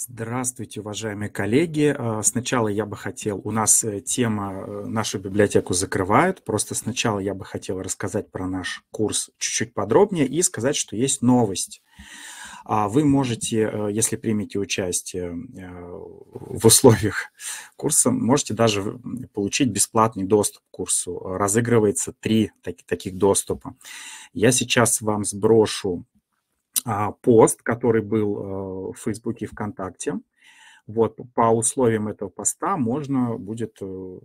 Здравствуйте, уважаемые коллеги. Э, сначала я бы хотел, у нас э, тема э, «Нашу библиотеку закрывают», просто сначала я бы хотел рассказать про наш курс чуть-чуть подробнее и сказать, что есть новость. А вы можете, если примете участие в условиях курса, можете даже получить бесплатный доступ к курсу. Разыгрывается три таких доступа. Я сейчас вам сброшу а, пост, который был э, в Фейсбуке и ВКонтакте. Вот по условиям этого поста можно будет, э,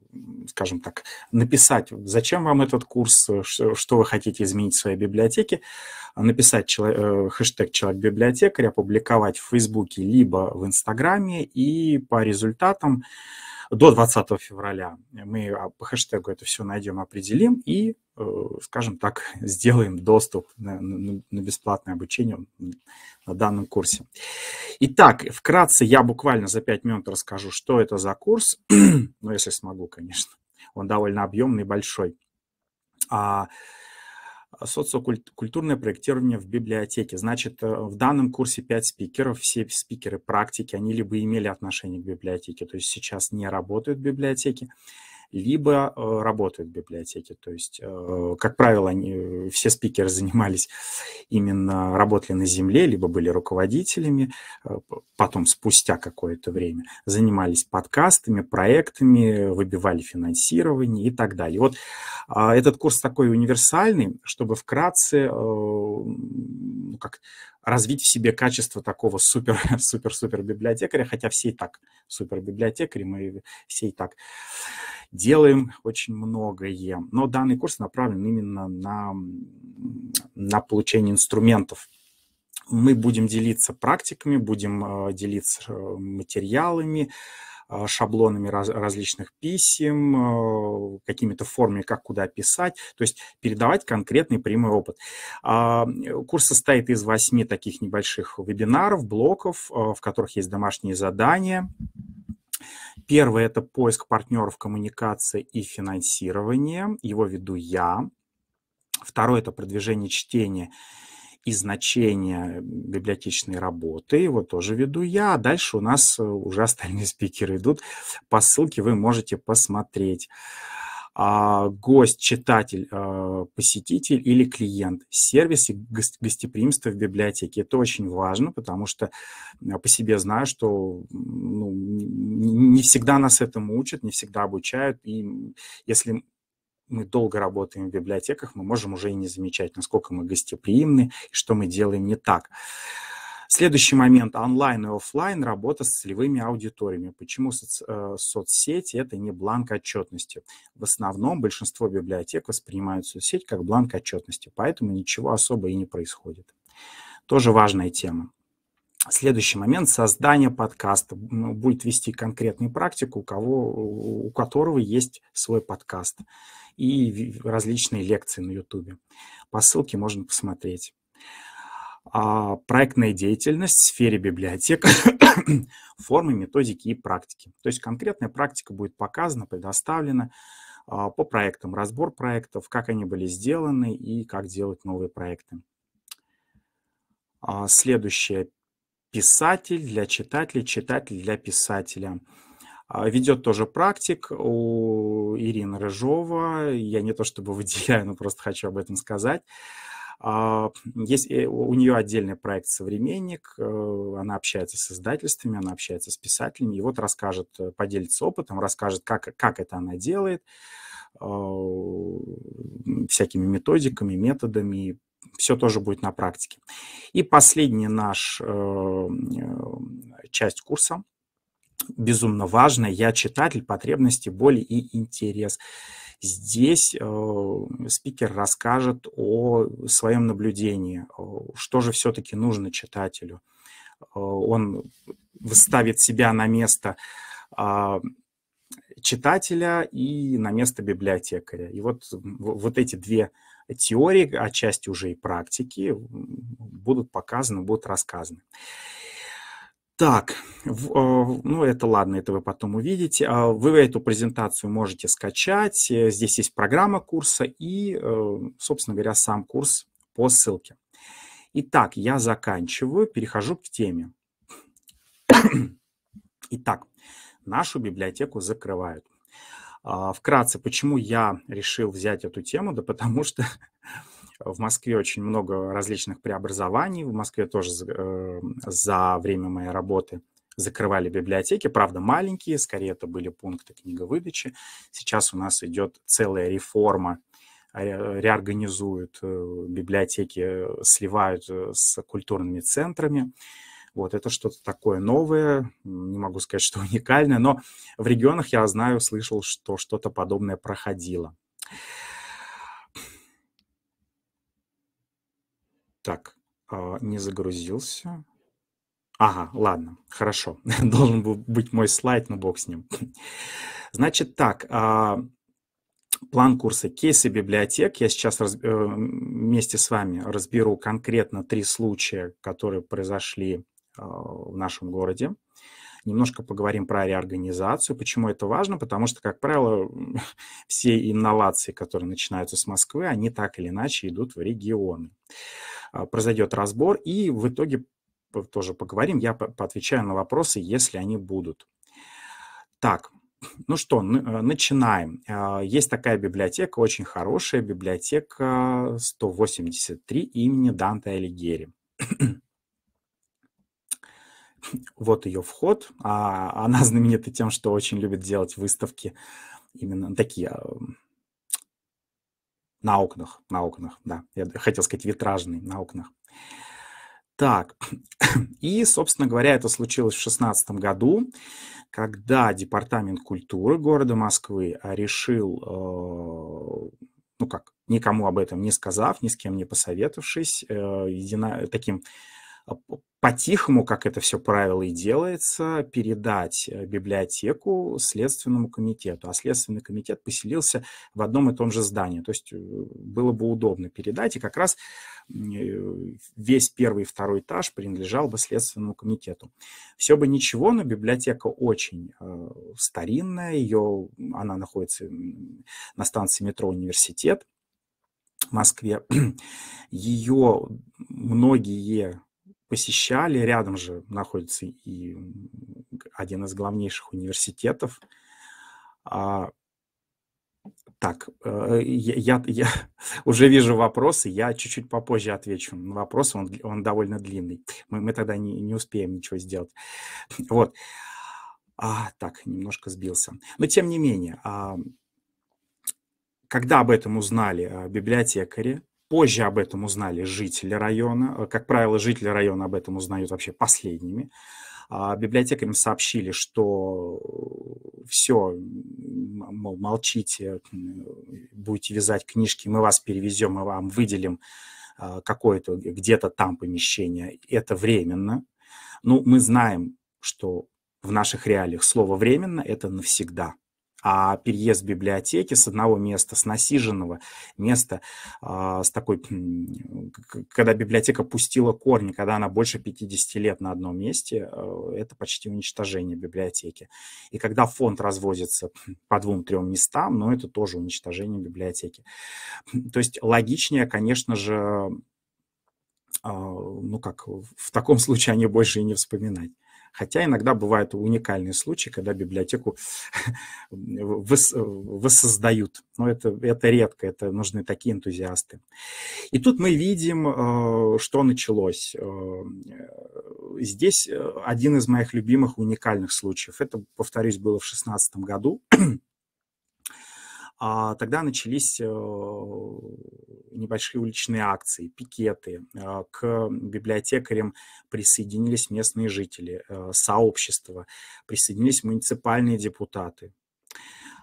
скажем так, написать, зачем вам этот курс, что вы хотите изменить в своей библиотеке, написать человек, э, хэштег «Человек-библиотекарь», опубликовать в Фейсбуке либо в Инстаграме, и по результатам до 20 февраля мы а, по хэштегу это все найдем, определим и, э, скажем так, сделаем доступ на, на, бесплатное обучение на данном курсе. Итак, вкратце я буквально за 5 минут расскажу, что это за курс, ну, если смогу, конечно. Он довольно объемный, большой. А, а, социокультурное проектирование в библиотеке. Значит, э, в данном курсе 5 спикеров, все спикеры практики, они либо имели отношение к библиотеке, то есть сейчас не работают в библиотеке, либо э, работают в библиотеке. То есть, э, как правило, они, э, все спикеры занимались именно, работали на земле, либо были руководителями, потом спустя какое-то время занимались подкастами, проектами, выбивали финансирование и так далее. Вот а, этот курс такой универсальный, чтобы вкратце ну, как развить в себе качество такого супер-супер-супер библиотекаря, хотя все и так супер библиотекари, мы все и так делаем очень многое. Но данный курс направлен именно на, на получение инструментов. Мы будем делиться практиками, будем э, делиться э, материалами, а, шаблонами раз, различных писем, а, какими-то формами, как куда писать, то есть передавать конкретный прямой опыт. А, э, курс состоит из восьми таких небольших вебинаров, блоков, в которых есть домашние задания. Первое – это поиск партнеров коммуникации и финансирования. Его веду я. Второе – это продвижение чтения и значение библиотечной работы, его тоже веду я. А дальше у нас э, уже остальные спикеры идут. По ссылке вы можете посмотреть. А, гость, читатель, а, посетитель или клиент. Сервис и гостеприимство в библиотеке. Это очень важно, потому что я по себе знаю, что ну, не всегда нас этому учат, не всегда обучают. И если мы долго работаем в библиотеках, мы можем уже и не замечать, насколько мы гостеприимны и что мы делаем не так. Следующий момент – онлайн и офлайн работа с целевыми аудиториями. Почему соц, э, соцсети – это не бланк отчетности? В основном большинство библиотек воспринимают соцсеть как бланк отчетности, поэтому ничего особо и не происходит. Тоже важная тема. Следующий момент – создание подкаста. Ну, будет вести конкретную практику, у, кого, у которого есть свой подкаст. Подкаст и различные лекции на YouTube. По ссылке можно посмотреть. А, проектная деятельность в сфере библиотек, формы, методики и практики. То есть конкретная практика будет показана, предоставлена а, по проектам, разбор проектов, как они были сделаны и как делать новые проекты. А, следующее. Писатель для читателя, читатель для писателя. А, Ведет тоже практик у Ирины Рыжова. Я не то чтобы выделяю, но просто хочу об этом сказать. А, есть, э, у нее отдельный проект «Современник», э, она общается с издательствами, она общается с писателями, и вот расскажет, э, поделится опытом, расскажет, как, как это она делает, всякими методиками, методами, все тоже будет на практике. И последняя наша часть курса безумно важно. Я читатель, потребности, боли и интерес. Здесь э, спикер расскажет о своем наблюдении, э, что же все-таки нужно читателю. Э, он выставит себя на место э, читателя и на место библиотекаря. И вот, вот эти две теории, отчасти уже и практики, будут показаны, будут рассказаны. Так, э, ну это ладно, это вы потом увидите. А вы эту презентацию можете скачать. Э, здесь есть программа курса и, э, собственно говоря, сам курс по ссылке. Итак, я заканчиваю, перехожу к теме. Итак, нашу библиотеку закрывают. А, вкратце, почему я решил взять эту тему? Да потому что в Москве очень много различных преобразований. В Москве тоже э, за время моей работы закрывали библиотеки, правда, маленькие, скорее это были пункты книговыдачи. Сейчас у нас идет целая реформа, реорганизуют э, библиотеки, э, сливают с культурными центрами. Вот это что-то такое новое, не могу сказать, что уникальное, но в регионах я знаю, слышал, что что-то подобное проходило. Так, а, не загрузился. Ага, ладно, хорошо. Должен был быть мой слайд, но бог с ним. Значит так, а, план курса кейсы библиотек. Я сейчас раз, э, вместе с вами разберу конкретно три случая, которые произошли а, в нашем городе немножко поговорим про реорганизацию. Почему это важно? Потому что, как правило, все инновации, которые начинаются с Москвы, они так или иначе идут в регионы. А, произойдет разбор, и в итоге тоже поговорим. Я по поотвечаю на вопросы, если они будут. Так, ну что, э, начинаем. А, есть такая библиотека, очень хорошая библиотека 183 имени Данте Алигери. вот ее вход. А она знаменита тем, что очень любит делать выставки именно такие а, на окнах, на окнах, да. Я хотел сказать витражный, на окнах. Так, и, собственно говоря, это случилось в 2016 году, когда Департамент культуры города Москвы решил, э, ну как, никому об этом не сказав, ни с кем не посоветовавшись, э, таким а, по-тихому, как это все правило и делается, передать э, библиотеку Следственному комитету. А Следственный комитет поселился в одном и том же здании. То есть э, было бы удобно передать. И как раз э, весь первый и второй этаж принадлежал бы Следственному комитету. Все бы ничего, но библиотека очень старинная. Ее, она находится на станции метро «Университет». В Москве. Ее многие посещали. Рядом же находится и один из главнейших университетов. А, так, э, я, я, я уже вижу вопросы, я чуть-чуть попозже отвечу на вопросы он, он довольно длинный. Мы, мы тогда не, не успеем ничего сделать. Вот. А, так, немножко сбился. Но тем не менее, а, когда об этом узнали а, библиотекари, Позже об этом узнали жители района. Э, как правило, жители района об этом узнают вообще последними. А, Библиотекам сообщили, что э, все, молчите, э, будете вязать книжки, мы вас перевезем, мы вам выделим какое-то где-то там помещение. Это временно. Ну, мы знаем, что в наших реалиях слово «временно» — это навсегда – а переезд библиотеки с одного места, с насиженного места, а, с такой, когда библиотека пустила корни, когда она больше 50 лет на одном месте, э, это почти уничтожение библиотеки. И когда фонд развозится по двум-трем местам, но ну, это тоже уничтожение библиотеки. То есть логичнее, конечно же, а, ну как, в таком случае они больше и не вспоминать. Хотя иногда бывают уникальные случаи, когда библиотеку воссоздают. Но это, это редко, это нужны такие энтузиасты. И тут мы видим, э, что началось. Э, э, здесь один из моих любимых уникальных случаев. Это, повторюсь, было в 2016 году. А тогда начались э, небольшие уличные акции, пикеты. Э, к библиотекарям присоединились местные жители, э, сообщества, присоединились муниципальные депутаты.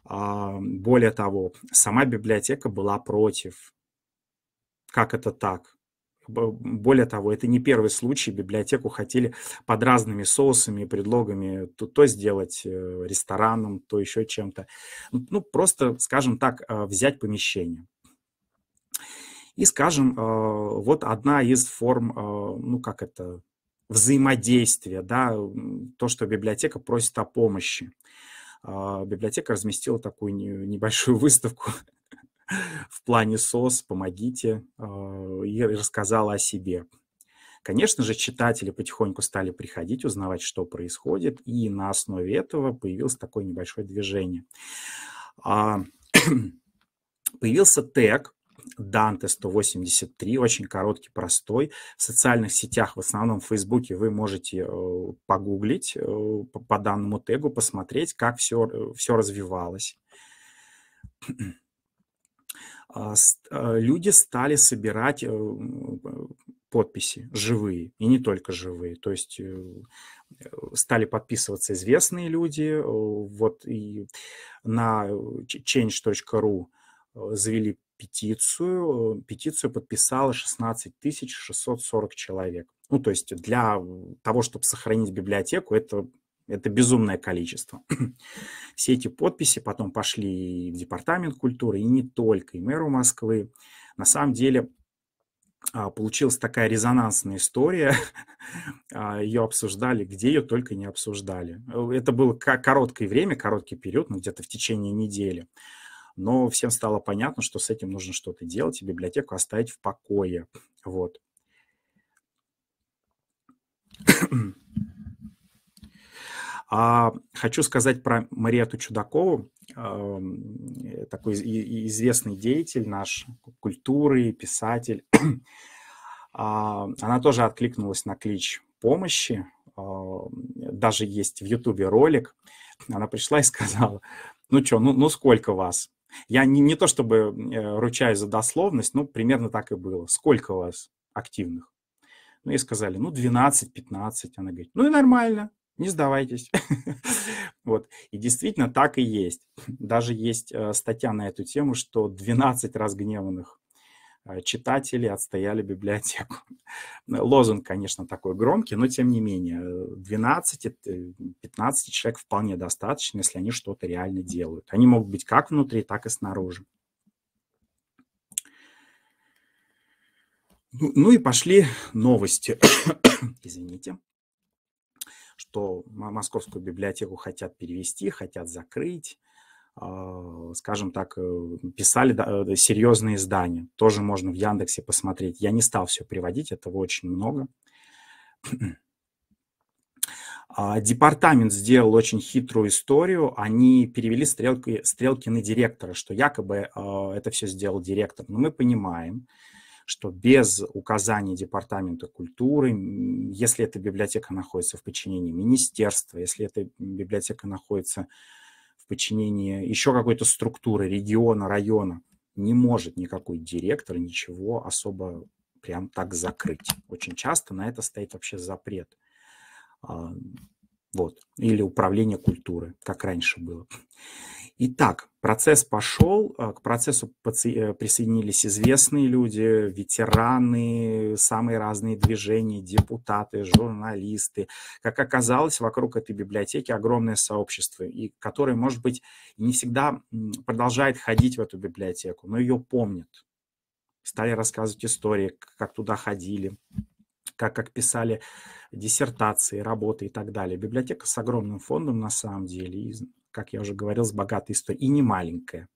А, более того, сама библиотека была против. Как это так? Более того, это не первый случай. Библиотеку хотели под разными соусами и предлогами то, то сделать э, рестораном, то еще чем-то. Ну, просто, скажем так, э, взять помещение. И, скажем, э, вот одна из форм, ну, как это, взаимодействия, да, то, что библиотека просит о помощи а, библиотека разместила такую небольшую выставку в плане СОС, помогите, а, и рассказала о себе. Конечно же, читатели потихоньку стали приходить, узнавать, что происходит, и на основе этого появилось такое небольшое движение. А, появился тег Данте 183, очень короткий, простой. В социальных сетях, в основном в Фейсбуке, вы можете э, погуглить э, по данному тегу, посмотреть, как все, э, все развивалось. А, а, люди стали собирать э, подписи живые и не только живые. То есть э, э, стали подписываться известные люди. Вот и на change.ru завели петицию. Петицию подписало 16 640 человек. Ну, то есть для того, чтобы сохранить библиотеку, это это безумное количество. Все эти подписи потом пошли в Департамент культуры, и не только, и мэру Москвы. На самом деле а, получилась такая резонансная история. А, ее обсуждали, где ее только не обсуждали. Это было короткое время, короткий период, ну, где-то в течение недели. Но всем стало понятно, что с этим нужно что-то делать и библиотеку оставить в покое. Вот. А хочу сказать про Мариету Чудакову, эм, такой известный деятель наш культуры, писатель. А, она тоже откликнулась на клич помощи. А, даже есть в Ютубе ролик. Она пришла и сказала, ну что, ну, ну сколько вас? Я не, не то чтобы э, ручаюсь за дословность, но примерно так и было. Сколько вас активных? Ну, ей сказали, ну, 12-15. Она говорит, ну и нормально, не сдавайтесь. вот. И действительно так и есть. Даже есть э, статья на эту тему, что 12 разгневанных э, читатели отстояли библиотеку. Ну, лозунг, конечно, такой громкий, но тем не менее 12-15 э, человек вполне достаточно, если они что-то реально делают. Они могут быть как внутри, так и снаружи. Ну, ну и пошли новости. Извините что Московскую библиотеку хотят перевести, хотят закрыть. А, скажем так, э, писали э, серьезные издания. Тоже можно в Яндексе посмотреть. Я не стал все приводить, этого очень много. А, департамент сделал очень хитрую историю. Они перевели стрелки, стрелки на директора, что якобы а, это все сделал директор. Но мы понимаем, что без указаний Департамента культуры, если эта библиотека находится в подчинении министерства, если эта библиотека находится в подчинении еще какой-то структуры, региона, района, не может никакой директор ничего особо прям так закрыть. Очень часто на это стоит вообще запрет. А, вот. Или управление культуры, как раньше было. Итак, процесс пошел, э, к процессу э, присоединились известные люди, ветераны, самые разные движения, депутаты, журналисты. Как оказалось, вокруг этой библиотеки огромное сообщество, и которое, может быть, не всегда продолжает ходить в эту библиотеку, но ее помнит. Стали рассказывать истории, как туда ходили, как, как писали диссертации, работы и так далее. Библиотека с огромным фондом на самом деле, и как я уже говорил, с богатой историей, и не маленькая.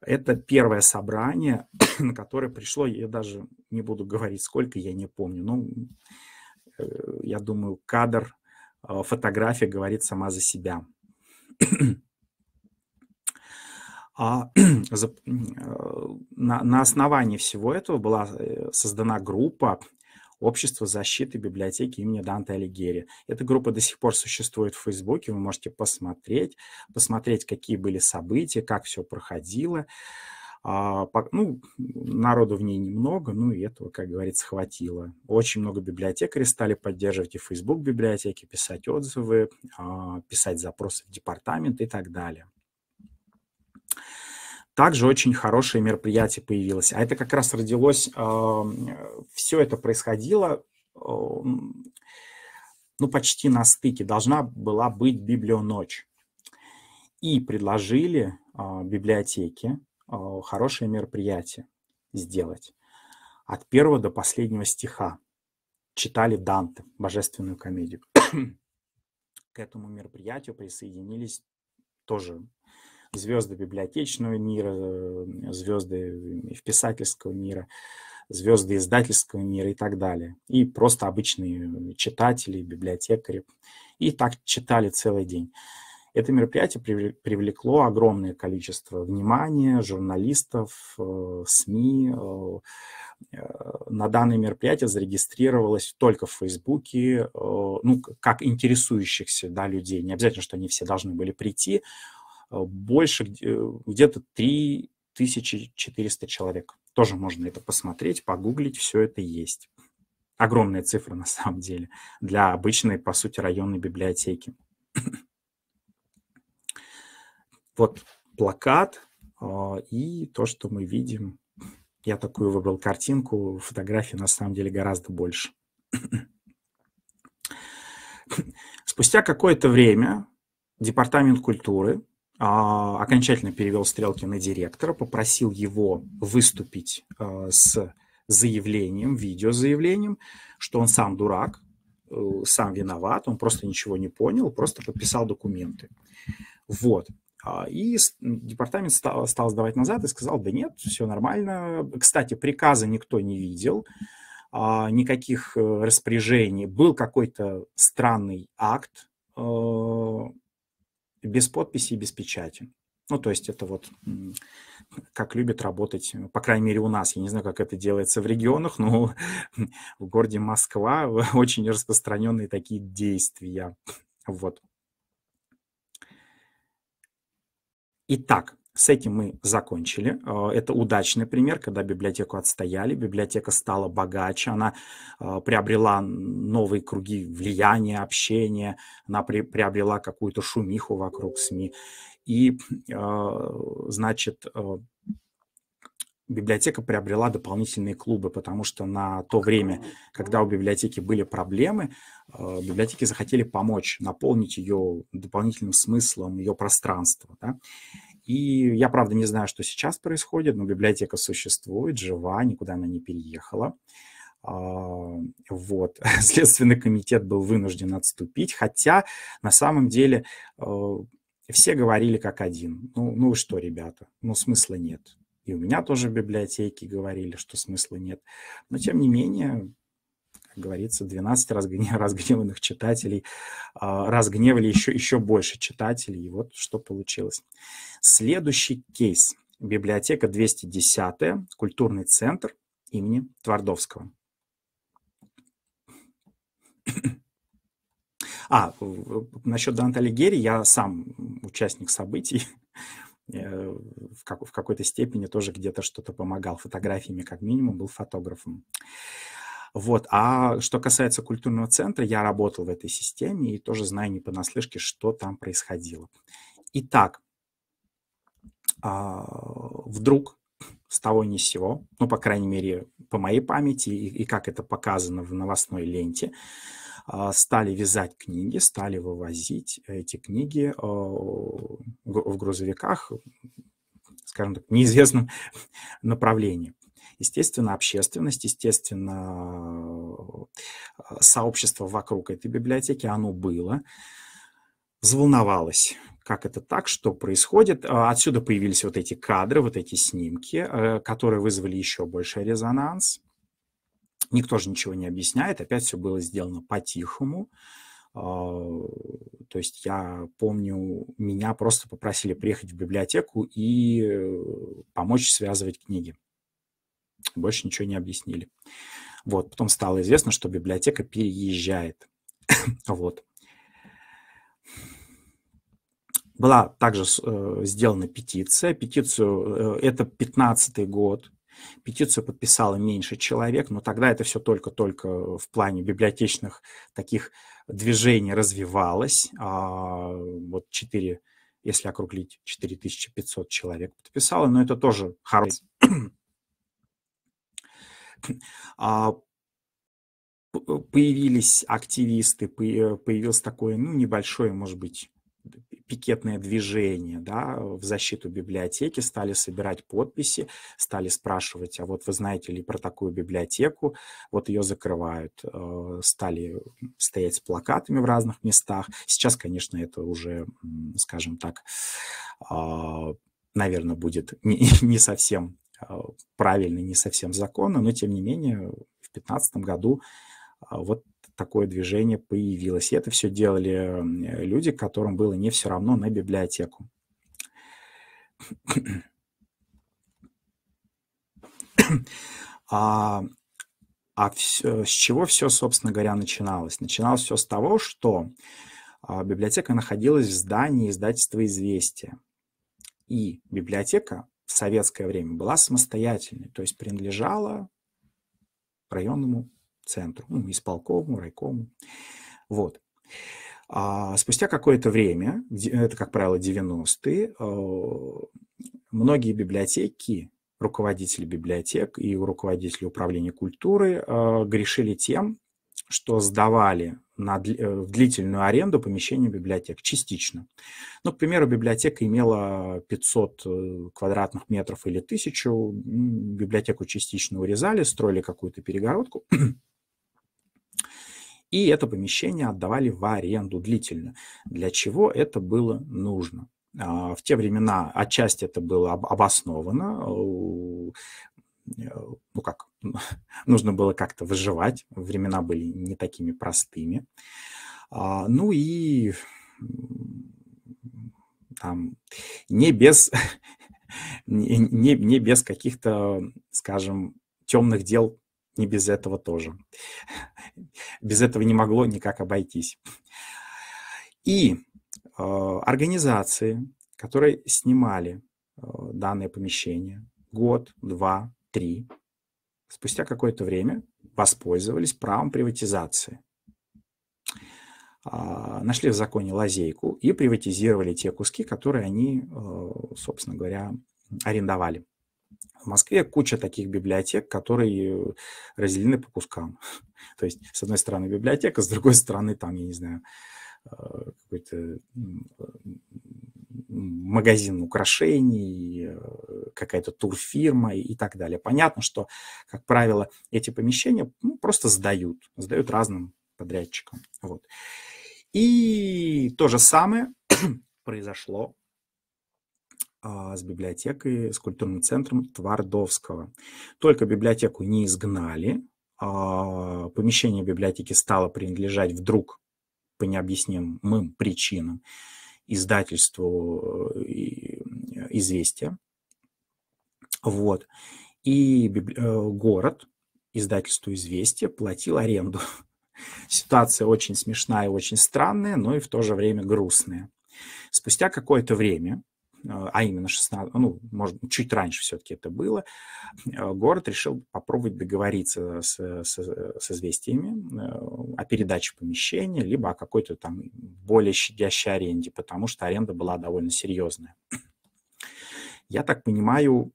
Это первое собрание, на которое пришло, я даже не буду говорить сколько, я не помню, но э, я думаю, кадр, э, фотография говорит сама за себя. А э, на, на основании всего этого была создана группа Общество защиты библиотеки имени Данте Алигери. Эта группа до сих пор существует в Фейсбуке, вы можете посмотреть, посмотреть, какие были события, как все проходило. А, ну, народу в ней немного, ну и этого, как говорится, хватило. Очень много библиотекарей стали поддерживать и Facebook библиотеки, писать отзывы, а, писать запросы в департамент и так далее. Также очень хорошее мероприятие появилось. А это как раз родилось, э, все это происходило э, ну, почти на стыке. Должна была быть библионочь. И предложили э, библиотеке э, хорошее мероприятие сделать. От первого до последнего стиха читали Данте, божественную комедию. К этому мероприятию присоединились тоже звезды библиотечного мира, э, звезды писательского мира, звезды издательского мира и так далее. И просто обычные читатели, библиотекари. И так читали целый день. Это мероприятие привлекло огромное количество внимания журналистов, э, СМИ. Э, на данное мероприятие зарегистрировалось только в Фейсбуке, ну, как интересующихся да, людей. Не обязательно, что они все должны были прийти, Э, больше э, где-то 3400 человек. Тоже можно это посмотреть, погуглить, все это есть. Огромная цифра на самом деле для обычной, по сути, районной библиотеки. Вот плакат а, и то, что мы видим. Я такую выбрал картинку, фотографий на самом деле гораздо больше. Спустя какое-то время Департамент культуры а, окончательно перевел стрелки на директора, попросил его выступить а, с заявлением, видеозаявлением, что он сам дурак, э, сам виноват, он просто ничего не понял, просто подписал документы. Вот. А, и департамент стал, стал сдавать назад и сказал, да нет, все нормально. Кстати, приказа никто не видел, никаких э, распоряжений. Был какой-то странный акт, э, без подписи и без печати. Ну, то есть это вот как любят работать, по крайней мере, у нас. Я не знаю, как это делается в регионах, но в городе Москва очень распространенные такие действия. Вот. Итак, с этим мы закончили. Э, это удачный пример, когда библиотеку отстояли, библиотека стала богаче, она э, приобрела новые круги влияния, общения, она приобрела какую-то шумиху вокруг СМИ. И, э, значит, библиотека приобрела дополнительные клубы, потому что на то время, когда у библиотеки были проблемы, библиотеки захотели помочь, наполнить ее дополнительным смыслом, ее пространство. Да? И я, правда, не знаю, что сейчас происходит, но библиотека существует, жива, никуда она не переехала. А, вот. Следственный комитет был вынужден отступить, хотя на самом деле а, все говорили как один. Ну, ну что, ребята, ну смысла нет. И у меня тоже в библиотеке говорили, что смысла нет. Но тем не менее говорится, 12 разгнев, разгневанных читателей а, разгневали еще, еще больше читателей. И вот что получилось. Следующий кейс. Библиотека 210, культурный центр имени Твардовского. А, насчет Данте Алигери, я сам участник событий, э, в, как, в какой-то степени тоже где-то что-то помогал фотографиями, как минимум, был фотографом. Вот. А что касается культурного центра, я работал в этой системе и тоже знаю не понаслышке, что там происходило. Итак, а, вдруг с того ни с сего, ну, по крайней мере, по моей памяти и, и как это показано в новостной ленте, а, стали вязать книги, стали вывозить эти книги а, в грузовиках, скажем так, неизвестном направлении естественно, общественность, естественно, э, сообщество вокруг этой библиотеки, оно было, взволновалось. Как это так, что происходит? А, отсюда появились вот эти кадры, вот эти снимки, э, которые вызвали еще больший резонанс. Никто же ничего не объясняет, опять все было сделано по-тихому. А, то есть я помню, меня просто попросили приехать в библиотеку и э, помочь связывать книги. Больше ничего не объяснили. Вот, потом стало известно, что библиотека переезжает. вот. Была также э, сделана петиция. Петицию, э, это 15 год, Петицию подписало меньше человек, но тогда это все только-только в плане библиотечных таких движений развивалось. А вот 4, если округлить, 4500 человек подписало, но это тоже хороший а, э, появились активисты, э, появилось такое, ну, небольшое, может быть, пикетное движение да, в защиту библиотеки, стали собирать подписи, стали спрашивать, а вот вы знаете ли про такую библиотеку, вот ее закрывают, э, стали стоять с плакатами в разных местах. Сейчас, конечно, это уже, скажем так, а, наверное, будет не, не совсем а, правильно, не совсем законно, но тем не менее в 2015 году а, вот такое движение появилось. И это все делали люди, которым было не все равно на библиотеку. А, а все, с чего все, собственно говоря, начиналось? Начиналось все с того, что а, библиотека находилась в здании издательства «Известия». И библиотека в советское время была самостоятельной, то есть принадлежала районному центру, ну, исполковому, райкому. Вот. А спустя какое-то время, это, как правило, 90-е, э, многие библиотеки, руководители библиотек и руководители управления культуры э, грешили тем, что сдавали на, э, в длительную аренду помещение библиотек частично. Ну, к примеру, библиотека имела 500 э, квадратных метров или 1000, библиотеку частично урезали, строили какую-то перегородку, и это помещение отдавали в аренду длительно. Для чего это было нужно? А, в те времена отчасти это было обосновано, э, ну как, нужно было как-то выживать, времена были не такими простыми. А, ну и там, не без, не, не без каких-то, скажем, темных дел, не без этого тоже. Без этого не могло никак обойтись. И э, организации, которые снимали э, данное помещение год, два, три, спустя какое-то время воспользовались правом приватизации. А, нашли в законе лазейку и приватизировали те куски, которые они, э, собственно говоря, арендовали. В Москве куча таких библиотек, которые разделены по кускам. То есть, с одной стороны библиотека, с другой стороны, там, я не знаю, э, какой-то магазин украшений, э, какая-то турфирма и так далее. Понятно, что, как правило, эти помещения ну, просто сдают, сдают разным подрядчикам. Вот. И то же самое произошло а, с библиотекой, с культурным центром Твардовского. Только библиотеку не изгнали, а, помещение библиотеки стало принадлежать вдруг по необъяснимым причинам издательству э, э, «Известия». Вот. И э, город издательству «Известия» платил аренду. Ситуация очень смешная, очень странная, но и в то же время грустная. Спустя какое-то время а, а именно 16, ну, может, чуть раньше все-таки это было, а, город решил попробовать договориться с, с, с известиями а, о передаче помещения, либо о какой-то там более щадящей аренде, потому что аренда была довольно серьезная. Я так понимаю,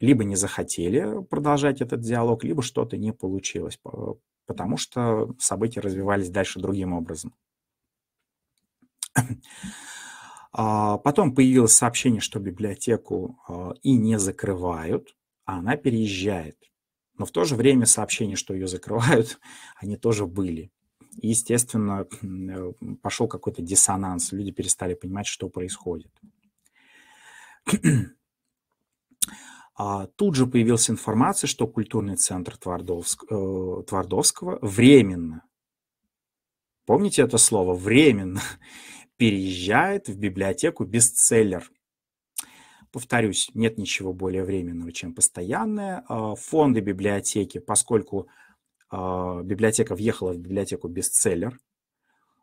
либо не захотели продолжать этот диалог, либо что-то не получилось, потому что события развивались дальше другим образом. А, потом появилось сообщение, что библиотеку а, и не закрывают, а она переезжает. Но в то же время сообщение, что ее закрывают, они тоже были. И, естественно, пошел какой-то диссонанс. Люди перестали понимать, что происходит. А, тут же появилась информация, что культурный центр Твардовск, э, Твардовского временно, помните это слово, временно, переезжает в библиотеку бестселлер. Повторюсь, нет ничего более временного, чем постоянное. А, фонды библиотеки, поскольку а, библиотека въехала в библиотеку бестселлер,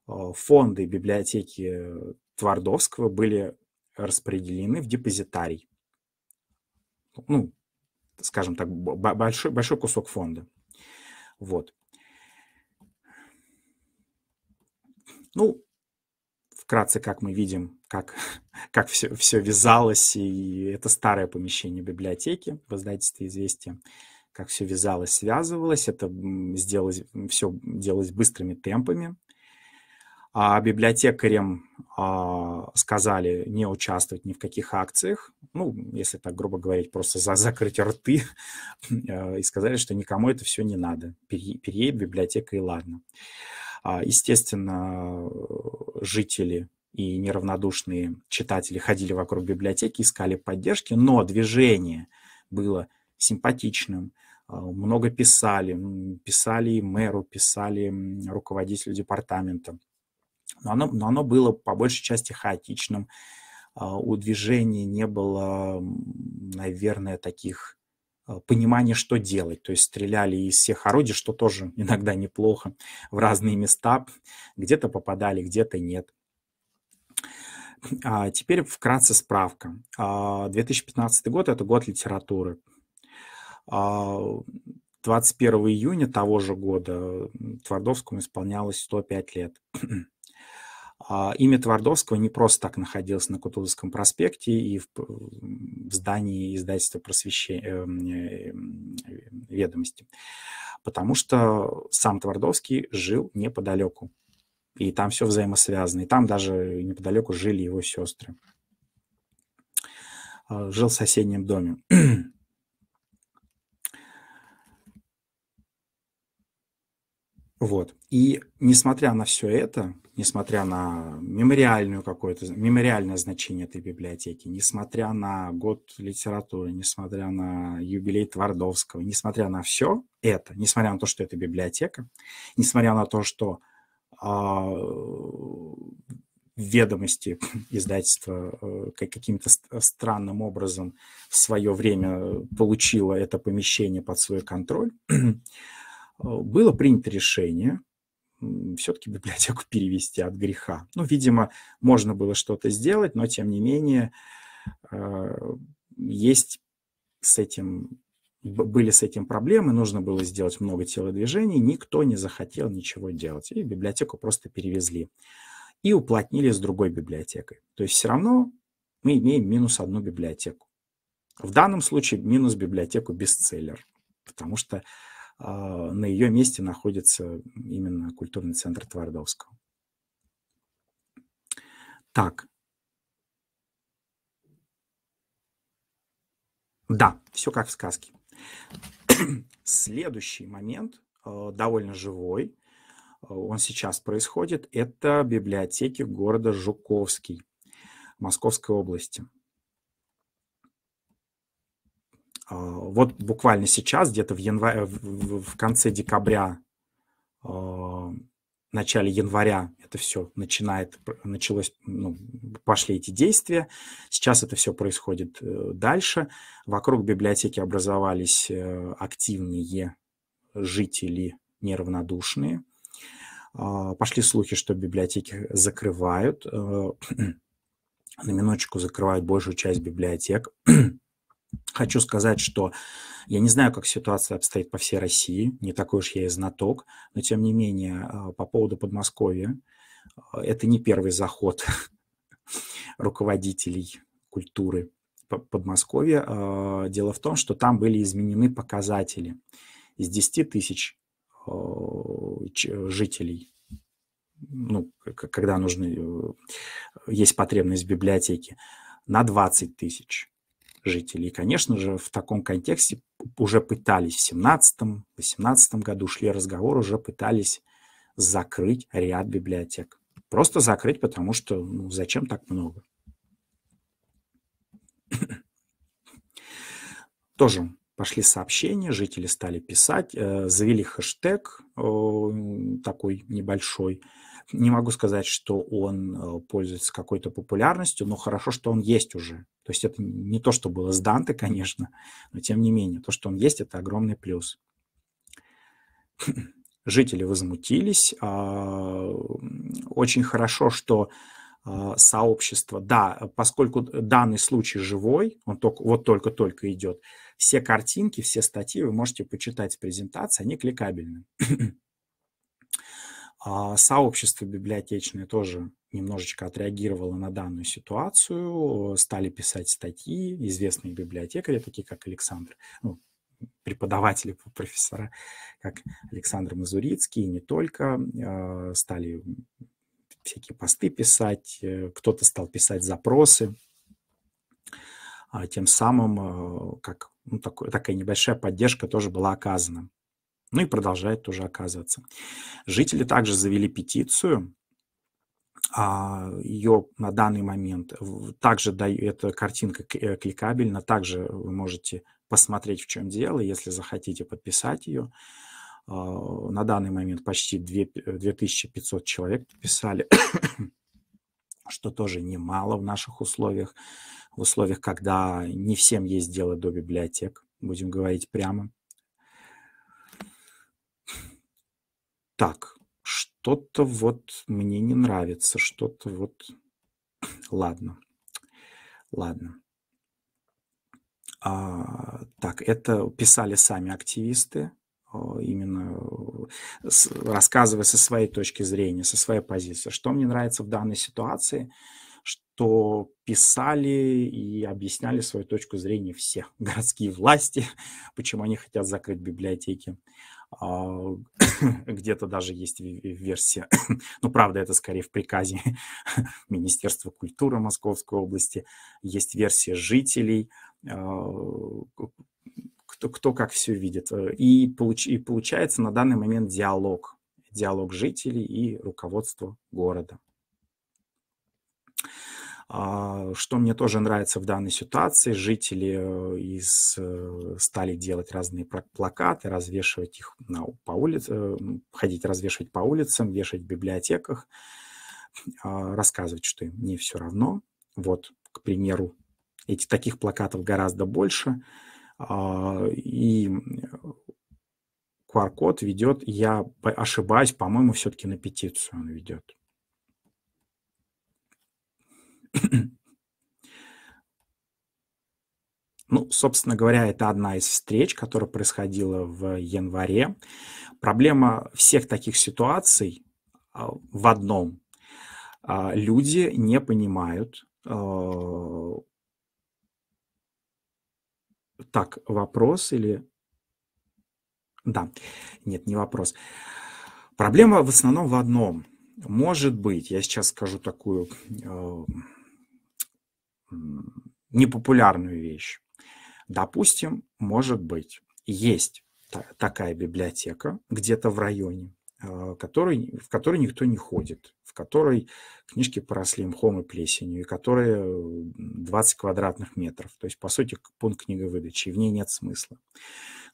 а, фонды библиотеки Твардовского были распределены в депозитарий. Ну, скажем так, большой, большой кусок фонда. Вот. Ну, вкратце, как мы видим, как, как все, все вязалось, и это старое помещение библиотеки в издательстве «Известия», как все вязалось, связывалось, это сделалось, все делалось быстрыми темпами. А библиотекарям а, сказали не участвовать ни в каких акциях, ну, если так грубо говорить, просто за закрыть рты, э, и сказали, что никому это все не надо, переедет библиотека и ладно. А, естественно, э, жители и неравнодушные читатели ходили вокруг библиотеки, искали поддержки, но движение было симпатичным, э, много писали, писали мэру, писали руководителю департамента. Но оно, но оно было по большей части хаотичным, а, у движения не было, наверное, таких Э, понимание, что делать. То есть стреляли из всех орудий, что тоже иногда неплохо, в разные места. Где-то попадали, где-то нет. А теперь вкратце справка. 2015 а, год – это год литературы. 21 а, июня того же года Твардовскому исполнялось 105 лет. А имя Твардовского не просто так находилось на Кутузовском проспекте и в, в здании издательства просвещения эм, э, э, ведомости, потому что сам Твардовский жил неподалеку, и там все взаимосвязано, и там даже неподалеку жили его сестры. А, жил в соседнем доме. Вот. И несмотря на все это, несмотря на мемориальную какое-то, мемориальное значение этой библиотеки, несмотря на год литературы, несмотря на юбилей Твардовского, несмотря на все это, несмотря на то, что это библиотека, несмотря на то, что э, ведомости издательства э, каким-то э, странным образом в свое время получило это помещение под свой контроль, Э, было принято решение все-таки библиотеку перевести от греха. Ну, видимо, можно было что-то сделать, но тем не менее э, есть с этим, были с этим проблемы, нужно было сделать много телодвижений, никто не захотел ничего делать, и библиотеку просто перевезли. И уплотнили с другой библиотекой. То есть все равно мы имеем минус одну библиотеку. В данном случае минус библиотеку бестселлер, потому что а, на ее месте находится именно культурный центр Твардовского. Так. Да, все как в сказке. Следующий момент, а, довольно живой, а, он сейчас происходит, это библиотеки города Жуковский Московской области. А, вот буквально сейчас, где-то в, январе, э, в конце декабря, а, начале января это все начинает, началось, ну, пошли эти действия. Сейчас это все происходит э, дальше. Вокруг библиотеки образовались э, активные жители, неравнодушные. А, пошли слухи, что библиотеки закрывают. На минуточку закрывают большую часть библиотек. Хочу сказать, что я не знаю, как ситуация обстоит по всей России, не такой уж я и знаток, но тем не менее а, по поводу Подмосковья а, это не первый заход руководителей культуры Подмосковья. А, дело в том, что там были изменены показатели. Из 10 тысяч жителей ну, когда нужны, э, есть потребность в библиотеке, на 20 тысяч жителей. И, конечно же, в таком контексте уже пытались в 17-18 году, шли разговоры, уже пытались закрыть ряд библиотек. Просто закрыть, потому что ну, зачем так много? Тоже пошли сообщения, жители стали писать, э, завели хэштег э, такой небольшой – не могу сказать, что он э, пользуется какой-то популярностью, но хорошо, что он есть уже. То есть это не то, что было с Данте, конечно, но тем не менее, то, что он есть, это огромный плюс. Жители возмутились. А, очень хорошо, что а, сообщество, да, поскольку данный случай живой, он только, вот только-только идет, все картинки, все статьи вы можете почитать в презентации, они кликабельны. А сообщество библиотечное тоже немножечко отреагировало на данную ситуацию, стали писать статьи, известные библиотекари, такие как Александр, ну, преподаватели, профессора, как Александр Мазурицкий, и не только, а, стали всякие посты писать, э, кто-то стал писать запросы, а тем самым э, как, ну, такой, такая небольшая поддержка тоже была оказана. Ну и продолжает тоже оказываться. Жители также завели петицию. А, ее на данный момент также даю, эта картинка э, кликабельна, также вы можете посмотреть, в чем дело, если захотите подписать ее. А, на данный момент почти 2500 человек подписали, что тоже немало в наших условиях, в условиях, когда не всем есть дело до библиотек, будем говорить прямо. так, что-то вот мне не нравится, что-то вот... Ладно, ладно. А, так, это писали сами активисты, а, именно э, рассказывая со своей точки зрения, со своей позиции. Что мне нравится в данной ситуации, что писали и объясняли свою точку зрения все городские власти, почему они хотят закрыть библиотеки, а, где-то даже есть версия, ну, правда, это скорее в приказе Министерства культуры Московской области, есть версия жителей, а, кто, кто как все видит. И, получ, и получается на данный момент диалог, диалог жителей и руководства города. А, что мне тоже нравится в данной ситуации, жители э, из, э, стали делать разные плакаты, развешивать их на, по улице, э, ходить развешивать по улицам, вешать в библиотеках, а, рассказывать, что им не все равно. Вот, к примеру, эти, таких плакатов гораздо больше. А, и QR-код ведет, я ошибаюсь, по-моему, все-таки на петицию он ведет. Ну, собственно говоря, это одна из встреч, которая происходила в январе. Проблема всех таких ситуаций а, в одном. А, люди не понимают. А, так, вопрос или... Да, нет, не вопрос. Проблема в основном в одном. Может быть, я сейчас скажу такую непопулярную вещь. Допустим, может быть, есть такая библиотека где-то в районе, э, который, в которой никто не ходит, в которой книжки поросли мхом и плесенью, и которая 20 квадратных метров. То есть, по сути, пункт книговыдачи, и в ней нет смысла.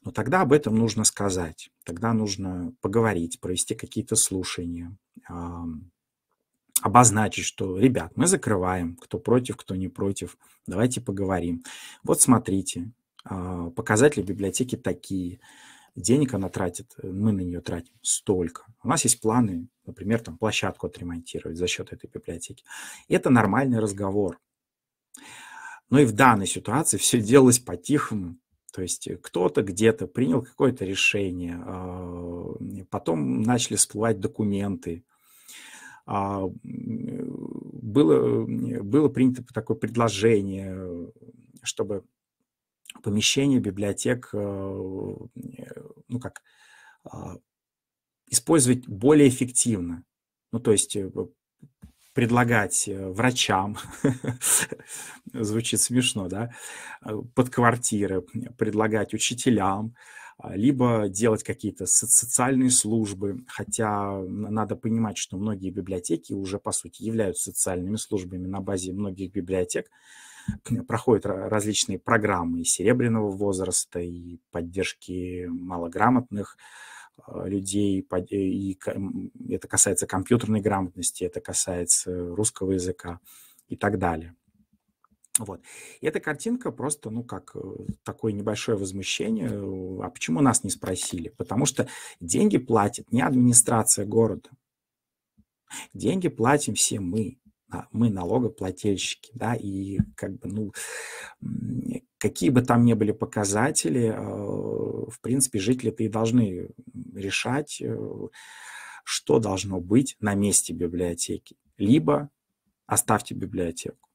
Но тогда об этом нужно сказать, тогда нужно поговорить, провести какие-то слушания, обозначить, что, ребят, мы закрываем, кто против, кто не против, давайте поговорим. Вот смотрите, а, показатели библиотеки такие, денег она тратит, э, мы на нее тратим столько. У нас есть планы, например, там площадку отремонтировать за счет этой библиотеки. Это нормальный разговор. Но и в данной ситуации все делалось по-тихому, то есть э, кто-то где-то принял какое-то решение, а, потом начали всплывать документы, а, э, было, было принято такое предложение, чтобы помещение библиотек, э, э, ну как, а, использовать более эффективно. Ну, то есть предлагать врачам, звучит смешно, да, под квартиры, предлагать учителям, а, либо делать какие-то социальные службы, хотя надо понимать, что многие библиотеки уже, по сути, являются социальными службами на базе многих библиотек, проходят различные программы и серебряного возраста, и поддержки малограмотных а, людей, и это касается компьютерной грамотности, это касается русского языка и так далее. Вот. И эта картинка просто, ну, как э, такое небольшое возмущение. Э, а почему нас не спросили? Потому что деньги платит не администрация города. Деньги платим все мы. А мы налогоплательщики, да, и как бы, ну, какие бы там ни были показатели, э, в принципе, жители-то и должны решать, что должно быть на месте библиотеки. Либо оставьте библиотеку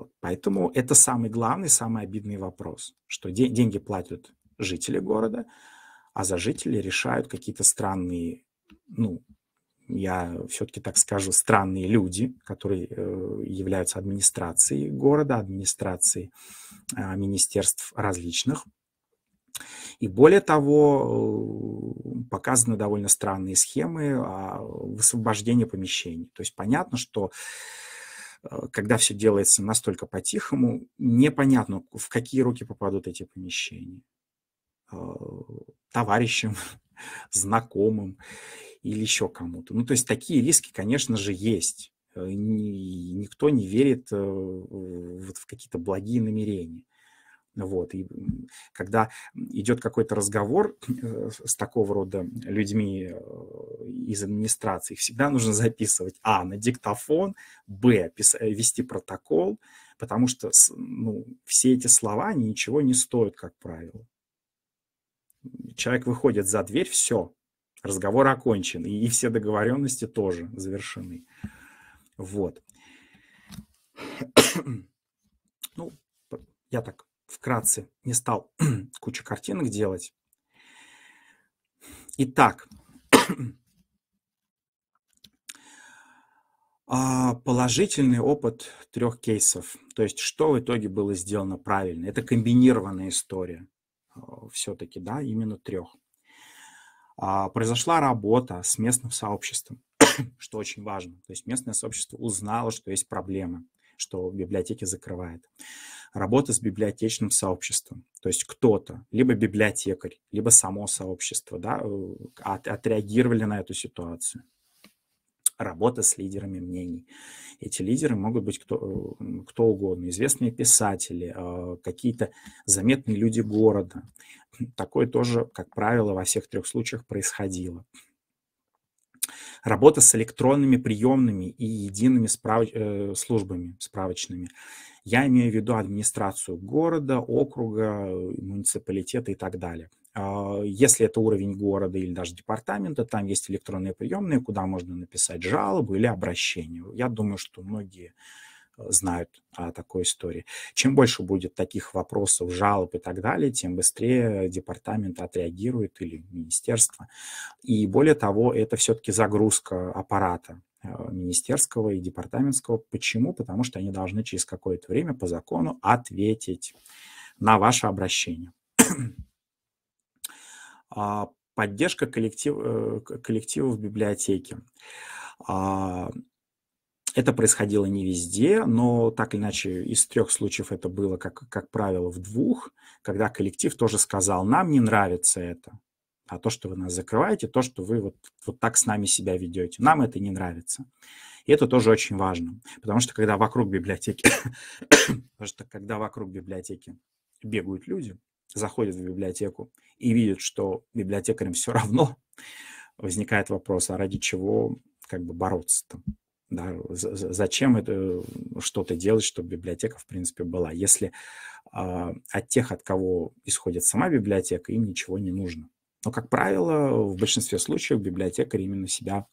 вот. Поэтому это самый главный, самый обидный вопрос, что де- деньги платят жители города, а за жителей решают какие-то странные, ну, я все-таки так скажу, странные люди, которые э, являются администрацией города, администрацией э, министерств различных. И более того, э, показаны довольно странные схемы а, высвобождения помещений. То есть понятно, что Э, когда все делается настолько по-тихому, непонятно, в какие руки попадут эти помещения. Э, товарищам, знакомым или еще кому-то. Ну, то есть такие риски, конечно же, есть. Э, никто не верит в какие-то благие намерения. Вот, и когда идет какой-то разговор э, с такого рода людьми э, из администрации, всегда нужно записывать, а, на диктофон, б, э, вести протокол, потому что ну, все эти слова, они ничего не стоят, как правило. Человек выходит за дверь, все, разговор окончен, и все договоренности тоже завершены. Вот. Ну, я так вкратце, не стал кучу картинок делать. Итак, а, положительный опыт трех кейсов. То есть, что в итоге было сделано правильно. Это комбинированная история а, все-таки, да, именно трех. А, произошла работа с местным сообществом, что очень важно. То есть местное сообщество узнало, что есть проблемы, что библиотеки закрывает работа с библиотечным сообществом. То есть кто-то, либо библиотекарь, либо само сообщество, да, э, от, отреагировали на эту ситуацию. Работа с лидерами мнений. Эти лидеры могут быть кто, э, кто угодно. Известные писатели, а, какие-то заметные люди города. Такое тоже, как правило, во всех трех случаях происходило работа с электронными приемными и едиными справ... Э, службами справочными. Я имею в виду администрацию города, округа, муниципалитета и так далее. А, если это уровень города или даже департамента, там есть электронные приемные, куда можно написать жалобу или обращение. Я думаю, что многие э, знают о такой истории. Чем больше будет таких вопросов, жалоб и так далее, тем быстрее департамент отреагирует или министерство. И более того, это все-таки загрузка аппарата Э, министерского и департаментского. Почему? Потому что они должны через какое-то время по закону ответить на ваше обращение. А, поддержка коллектив, э, коллективов библиотеки. А, это происходило не везде, но так или иначе из трех случаев это было, как, как правило, в двух, когда коллектив тоже сказал, нам не нравится это, а то, что вы нас закрываете, то, что вы вот, вот так с нами себя ведете. Нам это не нравится. И это тоже очень важно, потому что когда вокруг библиотеки, потому что когда вокруг библиотеки бегают люди, заходят в библиотеку и видят, что библиотекарям все равно, возникает вопрос, а ради чего как бы бороться-то? Да, зачем это что-то делать, чтобы библиотека, в принципе, была, если э, от тех, от кого исходит сама библиотека, им ничего не нужно. Но, как правило, в большинстве случаев библиотекари именно себя,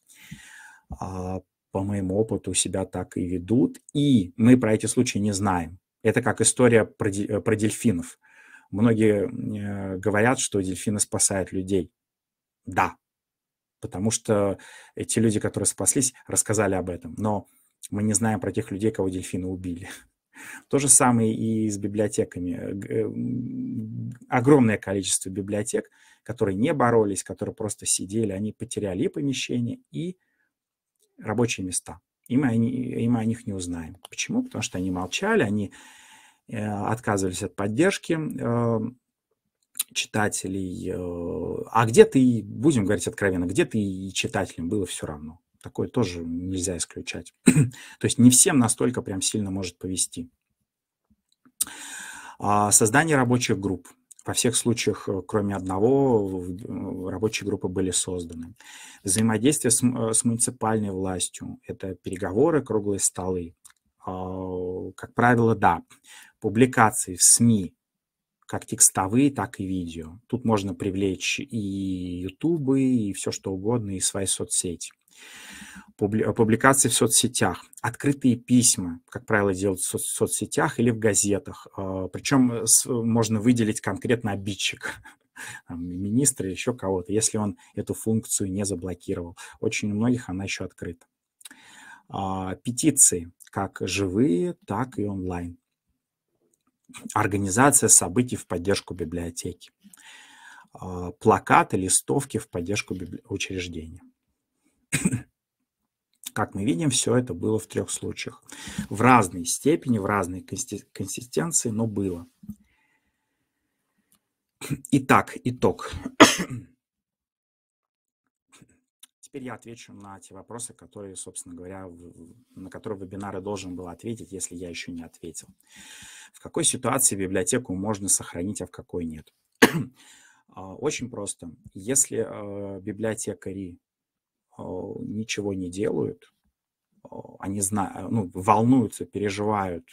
а, по моему опыту, себя так и ведут. И мы про эти случаи не знаем. Это как история про, э, дельфинов. Многие э, говорят, что дельфины спасают людей. Да, потому что эти люди, которые спаслись, рассказали об этом. Но мы не знаем про тех людей, кого дельфины убили. То же самое и с библиотеками. Э, огромное количество библиотек которые не боролись, которые просто сидели, они потеряли и помещение, и рабочие места. И мы, и мы о них не узнаем. Почему? Потому что они молчали, они э, отказывались от поддержки э, читателей. Э, а где-то и, будем говорить откровенно, где-то и читателям было все равно. Такое тоже нельзя исключать. То есть не всем настолько прям сильно может повести. А, создание рабочих групп. Во всех случаях, э, кроме одного, э, рабочие группы были созданы. Взаимодействие с, э, с муниципальной властью – это переговоры, круглые столы. А, как правило, да. Публикации в СМИ как текстовые, так и видео. Тут можно привлечь и ютубы, и все что угодно, и свои соцсети – публикации в соцсетях, открытые письма, как правило, делают в соцсетях или в газетах. А, Причем э, можно выделить конкретно обидчик, министра, еще кого-то, если он эту функцию не заблокировал. Очень у многих она еще открыта. А, петиции, как живые, так и онлайн. Организация событий в поддержку библиотеки. А, плакаты, листовки в поддержку учреждения. Как мы видим, все это было в трех случаях. В разной степени, в разной консистенции, но было. Итак, итог. Теперь я отвечу на те вопросы, которые, собственно говоря, на которые вебинары должен был ответить, если я еще не ответил. В какой ситуации библиотеку можно сохранить, а в какой нет? А, очень просто. Если а, библиотекари ничего не делают, они знают, э, ну, волнуются, переживают,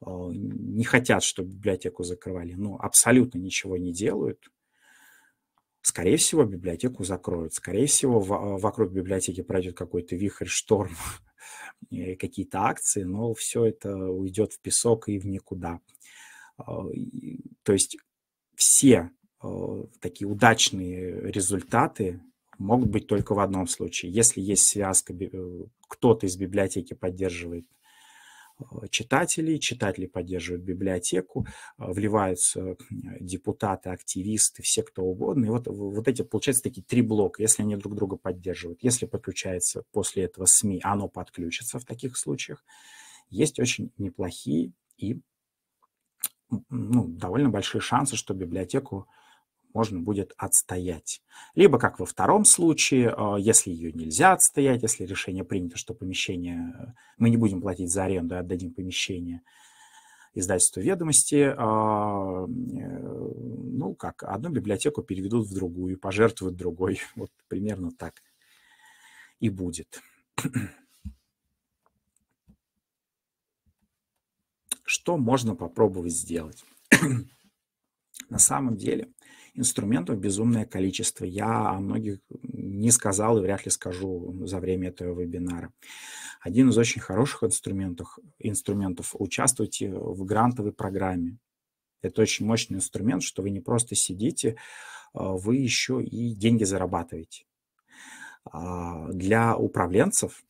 не хотят, чтобы библиотеку закрывали, но ну, абсолютно ничего не делают, скорее всего, библиотеку закроют. Скорее всего, э, вокруг библиотеки пройдет какой-то вихрь, шторм, какие-то акции, но все это уйдет в песок и в никуда. То есть все такие удачные результаты могут быть только в одном случае. Если есть связка, э, кто-то из библиотеки поддерживает э, читателей, читатели поддерживают библиотеку, э, вливаются депутаты, активисты, все кто угодно. И вот, вот эти, получается, такие три блока, если они друг друга поддерживают. Если подключается после этого СМИ, оно подключится в таких случаях. Есть очень неплохие и ну, довольно большие шансы, что библиотеку можно будет отстоять. Либо, как во втором случае, э, если ее нельзя отстоять, если решение принято, что помещение, э, мы не будем платить за аренду и отдадим помещение издательству ведомости, а, э, ну, как одну библиотеку переведут в другую, пожертвуют другой. Вот примерно так и будет. Что можно попробовать сделать? На самом деле, Инструментов безумное количество. Я о многих не сказал и вряд ли скажу за время этого вебинара. Один из очень хороших инструментов, инструментов – участвуйте в грантовой программе. Это очень мощный инструмент, что вы не просто сидите, а, вы еще и деньги зарабатываете. А, для управленцев,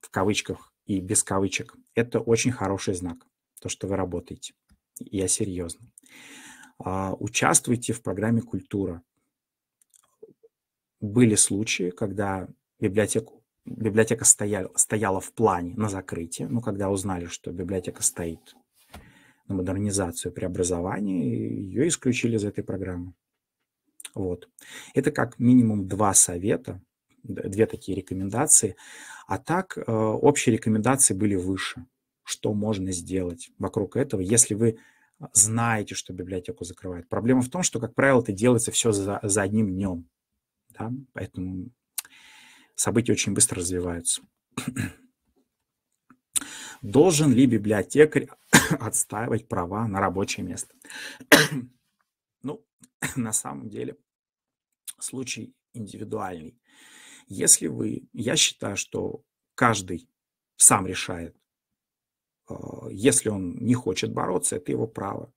в кавычках и без кавычек, это очень хороший знак, то, что вы работаете. Я серьезно. А, участвуйте в программе «Культура». Были случаи, когда библиотеку, библиотека стояла, стояла в плане на закрытие, ну, когда узнали, что библиотека стоит на модернизацию, преобразование, ее исключили из этой программы. Вот. Это как минимум два совета, две такие рекомендации. А так э, общие рекомендации были выше, что можно сделать вокруг этого, если вы знаете, что библиотеку закрывают. Проблема в том, что, как правило, это делается все за, за одним днем. Да? Поэтому события очень быстро развиваются. Должен ли библиотекарь отстаивать права на рабочее место? ну, на самом деле, случай индивидуальный. Если вы, я считаю, что каждый сам решает, Э, если он не хочет бороться, это его право.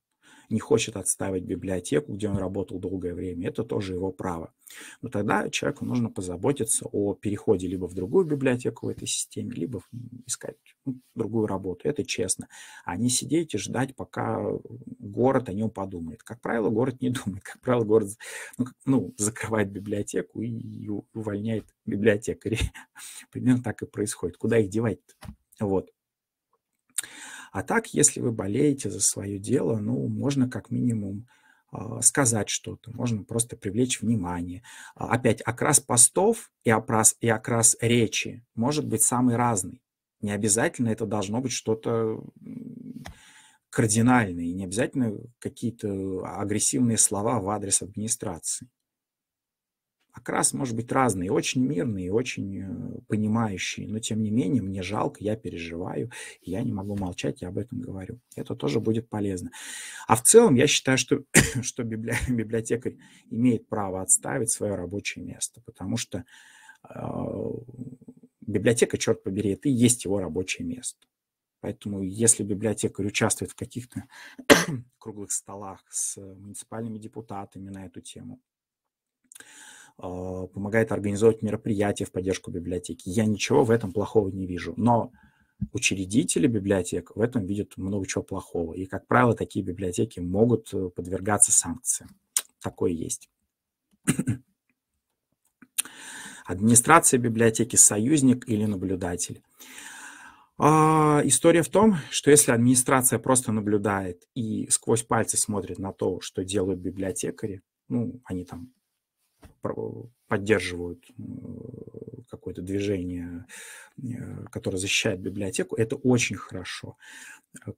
Не хочет отставить библиотеку, где он работал долгое время, это тоже его право. Но тогда человеку нужно позаботиться о переходе либо в другую библиотеку в этой системе, либо искать ну, другую работу. Это честно. А не сидеть и ждать, пока э, город о нем подумает. Как правило, город не думает. Как правило, город ну, ну, закрывает библиотеку и увольняет библиотекарей. Примерно так и происходит. Куда их девать-то? Вот. А так, если вы болеете за свое дело, ну, можно как минимум а, сказать что-то, можно просто привлечь внимание. А, опять, окрас постов и окрас, и окрас речи может быть самый разный. Не обязательно это должно быть что-то кардинальное, не обязательно какие-то агрессивные слова в адрес администрации окрас может быть разный, очень мирный, очень э, понимающий, но тем не менее мне жалко, я переживаю, я не могу молчать, я об этом говорю. Это тоже будет полезно. А в целом я считаю, что, что библи... библиотекарь имеет право отставить свое рабочее место, потому что э, библиотека, черт побери, это и есть его рабочее место. Поэтому если библиотекарь участвует в каких-то круглых столах с муниципальными депутатами на эту тему, а, помогает организовать мероприятия в поддержку библиотеки. Я ничего в этом плохого не вижу. Но учредители библиотек в этом видят много чего плохого. И, как правило, такие библиотеки могут э, подвергаться санкциям. Такое есть. Администрация библиотеки, союзник или наблюдатель. А, история в том, что если администрация просто наблюдает и сквозь пальцы смотрит на то, что делают библиотекари, ну, они там поддерживают э, какое-то движение, э, которое защищает библиотеку, это очень хорошо.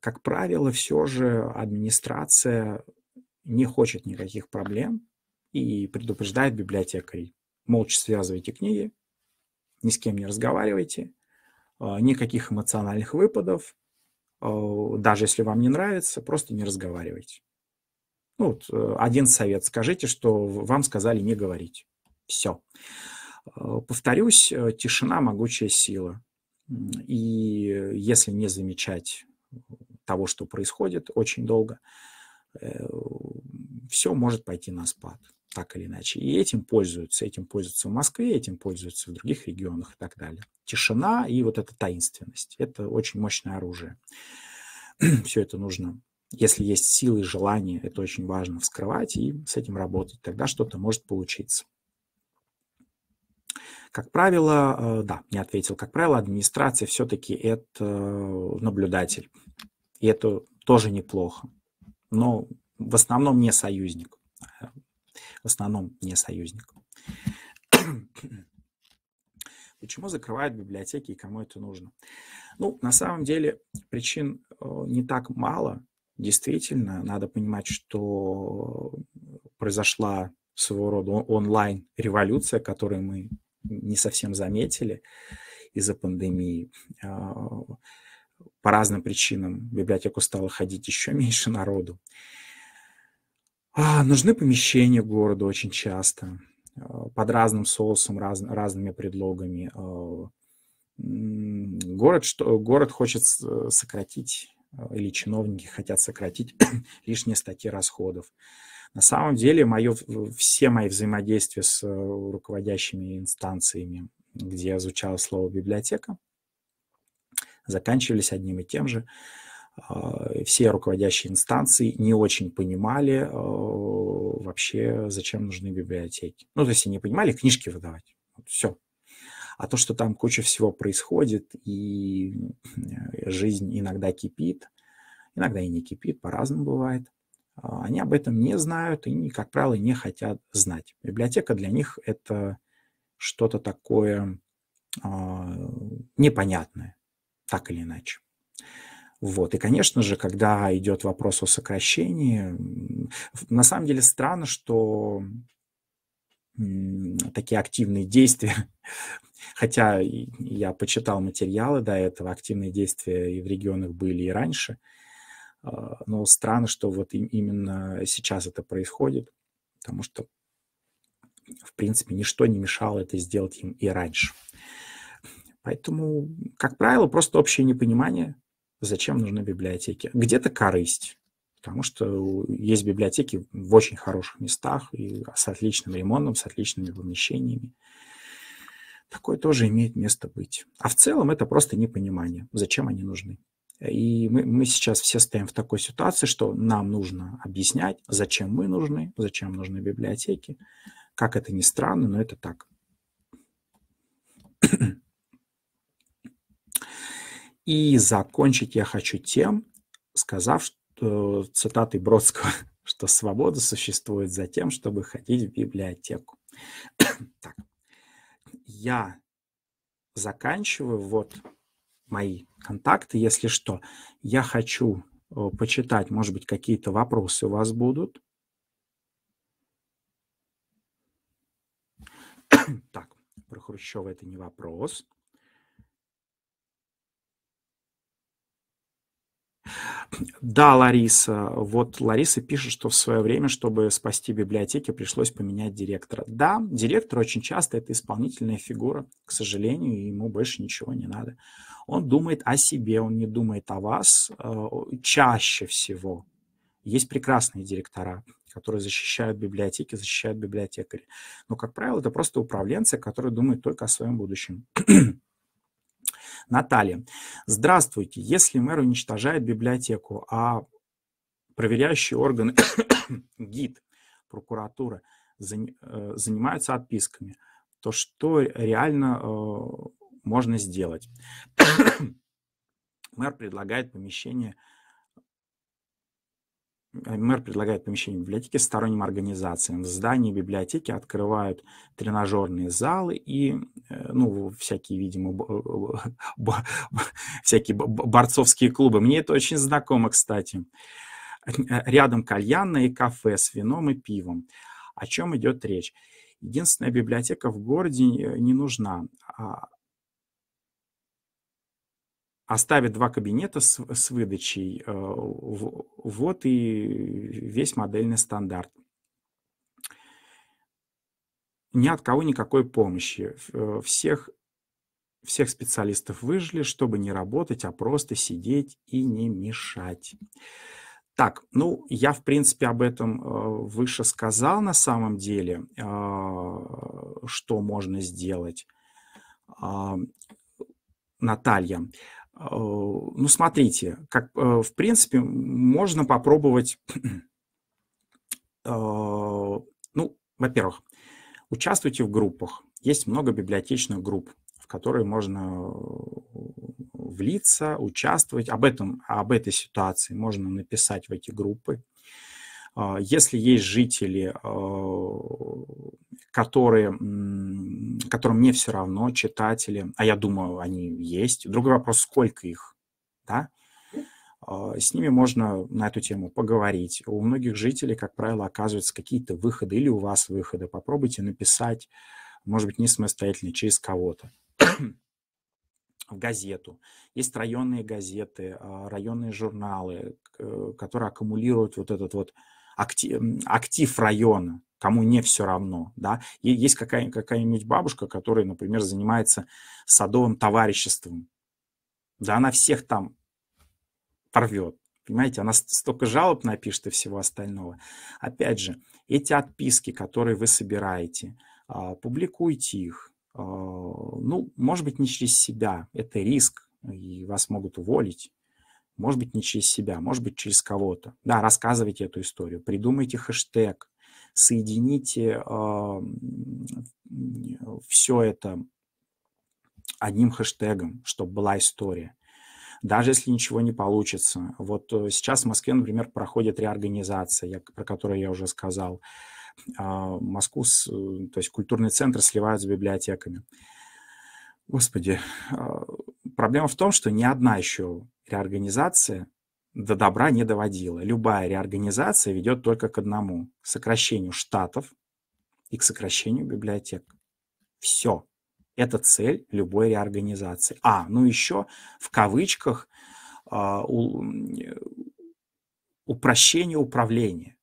Как правило, все же администрация не хочет никаких проблем и предупреждает библиотекарей. Молча связывайте книги, ни с кем не разговаривайте, э, никаких эмоциональных выпадов, даже если вам не нравится, просто не разговаривайте. Ну, вот, э, один совет. Скажите, что вам сказали не говорить. Все. Э, повторюсь, э, тишина – могучая сила. И если не замечать того, что происходит очень долго, все может пойти на спад, так или иначе. И этим пользуются. Этим пользуются в Москве, этим пользуются в других регионах и так далее. Тишина и вот эта таинственность – это очень мощное оружие. все это нужно если есть силы и желание, это очень важно вскрывать и с этим работать. Тогда что-то может получиться. Как правило, э, да, не ответил, как правило, администрация все-таки это э, наблюдатель. И это тоже неплохо. Но в основном не союзник. В основном не союзник. Почему закрывают библиотеки и кому это нужно? Ну, на самом деле причин э, не так мало действительно надо понимать, что произошла своего рода онлайн-революция, которую мы не совсем заметили из-за пандемии. А, по разным причинам в библиотеку стало ходить еще меньше народу. А, нужны помещения городу очень часто, а, под разным соусом, раз, разными предлогами. А, город, что, город хочет сократить Э, или чиновники хотят сократить лишние статьи расходов. На самом деле мое, все мои взаимодействия с э, руководящими инстанциями, где я изучал слово «библиотека», заканчивались одним и тем же. Э, все руководящие инстанции не очень понимали вообще, зачем нужны библиотеки. Ну, то есть они не понимали книжки выдавать. Все, а то, что там куча всего происходит, и э, жизнь иногда кипит, иногда и не кипит, по-разному бывает, а, они об этом не знают и, как правило, не хотят знать. Библиотека для них – это что-то такое а, непонятное, так или иначе. Вот. И, конечно же, когда идет вопрос о сокращении, на самом деле странно, что такие активные действия. Хотя я почитал материалы до этого, активные действия и в регионах были и раньше. А, но странно, что вот именно сейчас это происходит, потому что, в принципе, ничто не мешало это сделать им и раньше. Поэтому, как правило, просто общее непонимание, зачем нужны библиотеки. Где-то корысть, потому что есть библиотеки в очень хороших местах и с отличным ремонтом, с отличными помещениями. Такое тоже имеет место быть. А в целом это просто непонимание, зачем они нужны. И мы, мы сейчас все стоим в такой ситуации, что нам нужно объяснять, зачем мы нужны, зачем нужны библиотеки. Как это ни странно, но это так. И закончить я хочу тем, сказав, что Э, цитаты Бродского, что свобода существует за тем, чтобы ходить в библиотеку. так. Я заканчиваю. Вот мои контакты, если что. Я хочу э, почитать, может быть, какие-то вопросы у вас будут. так, про Хрущева это не вопрос. Да, Лариса. Вот Лариса пишет, что в свое время, чтобы спасти библиотеки, пришлось поменять директора. Да, директор очень часто это исполнительная фигура, к сожалению, ему больше ничего не надо. Он думает о себе, он не думает о вас э, чаще всего. Есть прекрасные директора, которые защищают библиотеки, защищают библиотекари. Но, как правило, это просто управленцы, которые думают только о своем будущем. Наталья. Здравствуйте. Если мэр уничтожает библиотеку, а проверяющие органы, гид, прокуратура э, занимаются отписками, то что реально э, можно сделать? Мэр предлагает помещение Мэр предлагает помещение библиотеки сторонним организациям. В здании библиотеки открывают тренажерные залы и, э, ну, всякие, видимо, всякие борцовские клубы. Мне это очень знакомо, кстати. Рядом кальянное и кафе с вином и пивом. О чем идет речь? Единственная библиотека в городе э, не нужна. А оставит два кабинета с, с выдачей. Э, вот и весь модельный стандарт. Ни от кого никакой помощи. Э, всех, всех специалистов выжили, чтобы не работать, а просто сидеть и не мешать. Так, ну, я, в принципе, об этом э, выше сказал на самом деле, что можно сделать. А, Наталья. Э, ну, смотрите, как, э, в принципе, можно попробовать, э, ну, во-первых, участвуйте в группах. Есть много библиотечных групп, в которые можно влиться, участвовать. Об, этом, об этой ситуации можно написать в эти группы. А, если есть жители, э, которые, которым не все равно, читатели, а я думаю, они есть. Другой вопрос, сколько их, да? А, с ними можно на эту тему поговорить. У многих жителей, как правило, оказываются какие-то выходы или у вас выходы. Попробуйте написать, может быть, не самостоятельно, через кого-то в газету. Есть районные газеты, а, районные журналы, э, которые аккумулируют вот этот вот актив, актив района, кому не все равно, да. И есть какая, какая-нибудь бабушка, которая, например, занимается садовым товариществом, да, она всех там порвет, понимаете, она столько жалоб напишет и всего остального. Опять же, эти отписки, которые вы собираете, а, публикуйте их, а, ну, может быть, не через себя, это риск, и вас могут уволить, может быть, не через себя, может быть, через кого-то. Да, рассказывайте эту историю, придумайте хэштег, соедините э, все это одним хэштегом, чтобы была история. Даже если ничего не получится. Вот э, сейчас в Москве, например, проходит реорганизация, я, про которую я уже сказал. Э, Москву, с, э, то есть культурный центр сливают с библиотеками. Господи, а, проблема в том, что ни одна еще реорганизация до добра не доводила. Любая реорганизация ведет только к одному – к сокращению штатов и к сокращению библиотек. Все. Это цель любой реорганизации. А, ну еще в кавычках а, упрощение управления.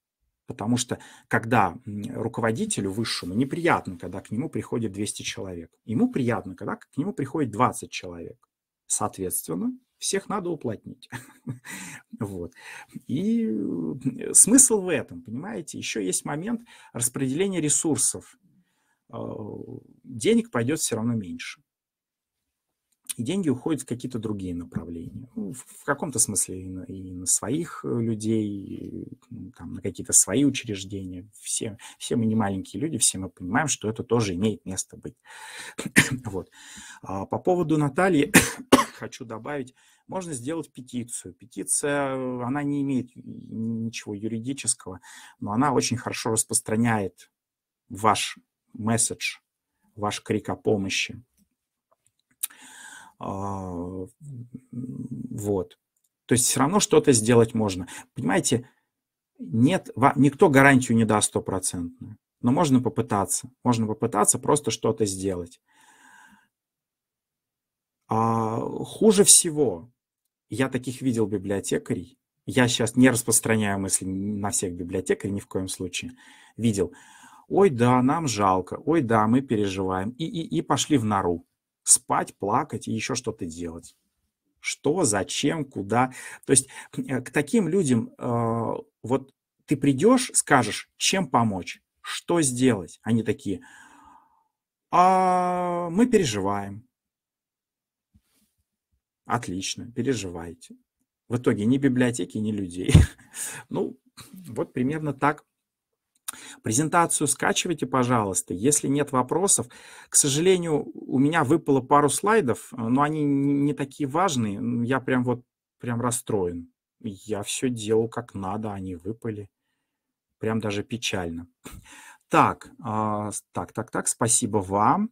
Потому что когда руководителю высшему неприятно, когда к нему приходит 200 человек, ему приятно, когда к нему приходит 20 человек. Соответственно, всех надо уплотнить. вот. И э, смысл в этом, понимаете? Еще есть момент распределения ресурсов. Э, денег пойдет все равно меньше и деньги уходят в какие-то другие направления. Ну, в каком-то смысле и на, и на своих э, людей, и, там, на какие-то свои учреждения. Все, все мы не маленькие люди, все мы понимаем, что это тоже имеет место быть. вот. А по поводу Натальи хочу добавить, можно сделать петицию. Петиция, э, она не имеет ничего юридического, но она очень хорошо распространяет ваш месседж, ваш крик о помощи. А, вот. То есть все равно что-то сделать можно. Понимаете, нет, никто гарантию не даст стопроцентную, но можно попытаться. Можно попытаться просто что-то сделать. А хуже всего, я таких видел библиотекарей, я сейчас не распространяю мысли на всех библиотекарей, ни в коем случае, видел. Ой, да, нам жалко, ой, да, мы переживаем. И, и, и пошли в нору спать, плакать и еще что-то делать. Что, зачем, куда. То есть э, к таким людям э, вот ты придешь, скажешь, чем помочь, что сделать. Они такие, а мы переживаем. Отлично, переживайте. В итоге ни библиотеки, ни людей. Ну, вот примерно так Презентацию скачивайте, пожалуйста. Если нет вопросов, к сожалению, у меня выпало пару слайдов, э, но они не такие важные. Ну, я прям вот прям расстроен. Я все делал как надо, они выпали. Прям даже печально. Так, а, так, так, так, спасибо вам.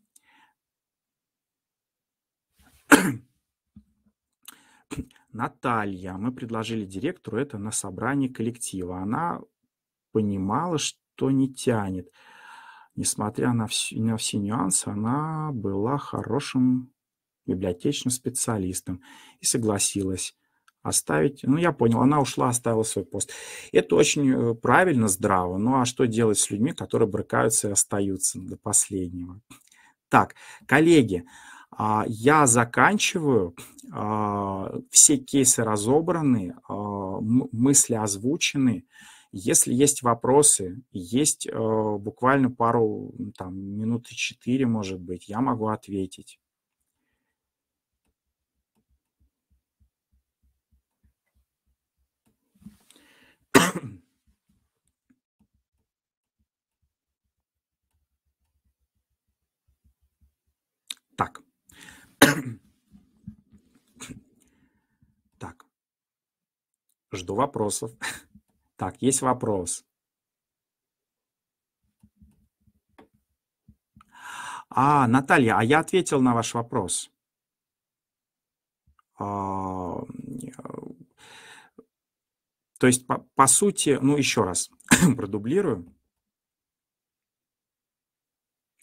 Наталья, мы предложили директору это на собрании коллектива. Она понимала, что никто не тянет. Несмотря на все, на все нюансы, она была хорошим библиотечным специалистом и согласилась оставить. Ну, я понял, она ушла, оставила свой пост. Это очень э, правильно, здраво. Ну, а что делать с людьми, которые брыкаются и остаются до последнего? Так, коллеги, а, я заканчиваю. А, все кейсы разобраны, а, мысли озвучены. Если есть вопросы, есть э, буквально пару, там, минуты четыре, может быть, я могу ответить. Так. Так. Жду вопросов. Так, есть вопрос. А, Наталья, а я ответил на ваш вопрос. А, э, то есть, по, по сути, ну еще раз продублирую.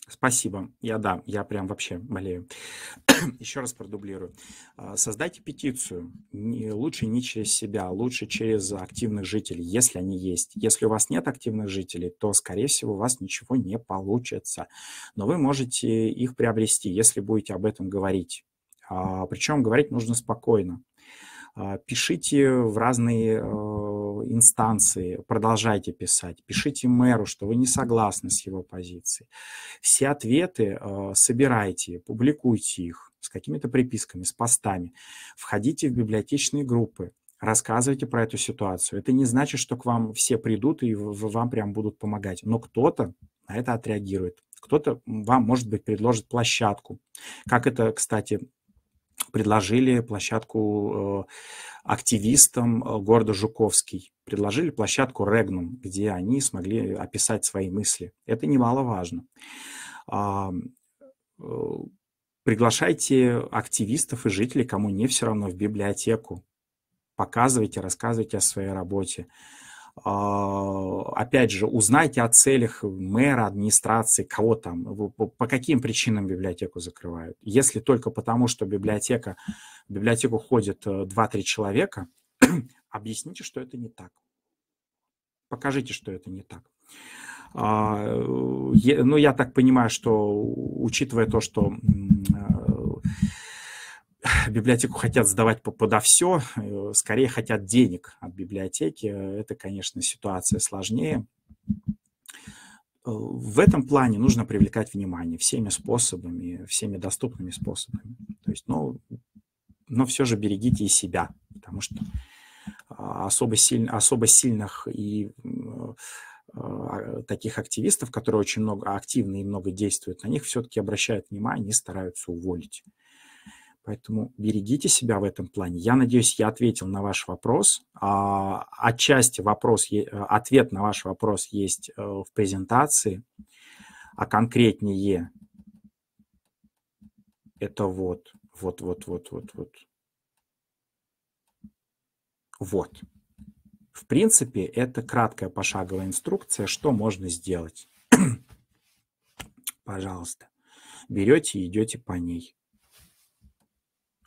Спасибо. Я да, я прям вообще болею. Еще раз продублирую. А, создайте петицию. Лучше не через себя, а лучше через активных жителей, если они есть. Если у вас нет активных жителей, то, скорее всего, у вас ничего не получится. Но вы можете их приобрести, если будете об этом говорить. А, Причем говорить нужно спокойно. Пишите в разные инстанции продолжайте писать, пишите мэру, что вы не согласны с его позицией. Все ответы э, собирайте, публикуйте их с какими-то приписками, с постами. Входите в библиотечные группы, рассказывайте про эту ситуацию. Это не значит, что к вам все придут и вам прям будут помогать, но кто-то на это отреагирует. Кто-то вам, может быть, предложит площадку. Как это, кстати, предложили площадку э, активистам э, города Жуковский, предложили площадку Регнум, где они смогли описать свои мысли. Это немаловажно. А, э, приглашайте активистов и жителей, кому не все равно, в библиотеку. Показывайте, рассказывайте о своей работе. А, опять же, узнайте о целях мэра, администрации, кого там, по каким причинам библиотеку закрывают. Если только потому, что библиотека, в библиотеку ходит 2-3 э, человека, объясните, что это не так. Покажите, что это не так. А, э, ну, я так понимаю, что учитывая то, что библиотеку хотят сдавать подо все, э, скорее хотят денег от библиотеки. Это, конечно, ситуация сложнее. Э, в этом плане нужно привлекать внимание всеми способами, всеми доступными способами. То есть, ну, но все же берегите и себя, потому что э, особо, сильно, особо сильных и таких активистов, которые очень много активны и много действуют, на них все-таки обращают внимание и стараются уволить. Поэтому берегите себя в этом плане. Я надеюсь, я ответил на ваш вопрос. А, отчасти вопрос, э, ответ на ваш вопрос есть э, в презентации, а конкретнее это вот, вот, вот, вот, вот, вот. Вот. В принципе, это краткая пошаговая инструкция, что можно сделать. Пожалуйста, берете и идете по ней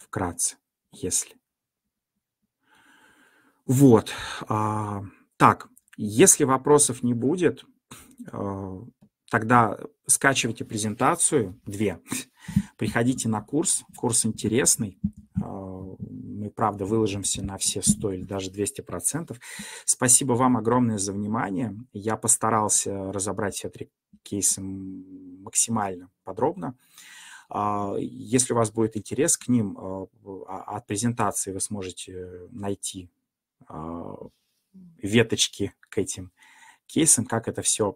вкратце, если. Вот. А, так, если вопросов не будет, э, тогда скачивайте презентацию, две, приходите на курс, курс интересный, э, мы, правда, выложимся на все 100 или даже 200%. Спасибо вам огромное за внимание. Я постарался разобрать все три кейса максимально подробно. А, если у вас будет интерес к ним, а, а, от презентации вы сможете найти веточки к этим кейсам, как это все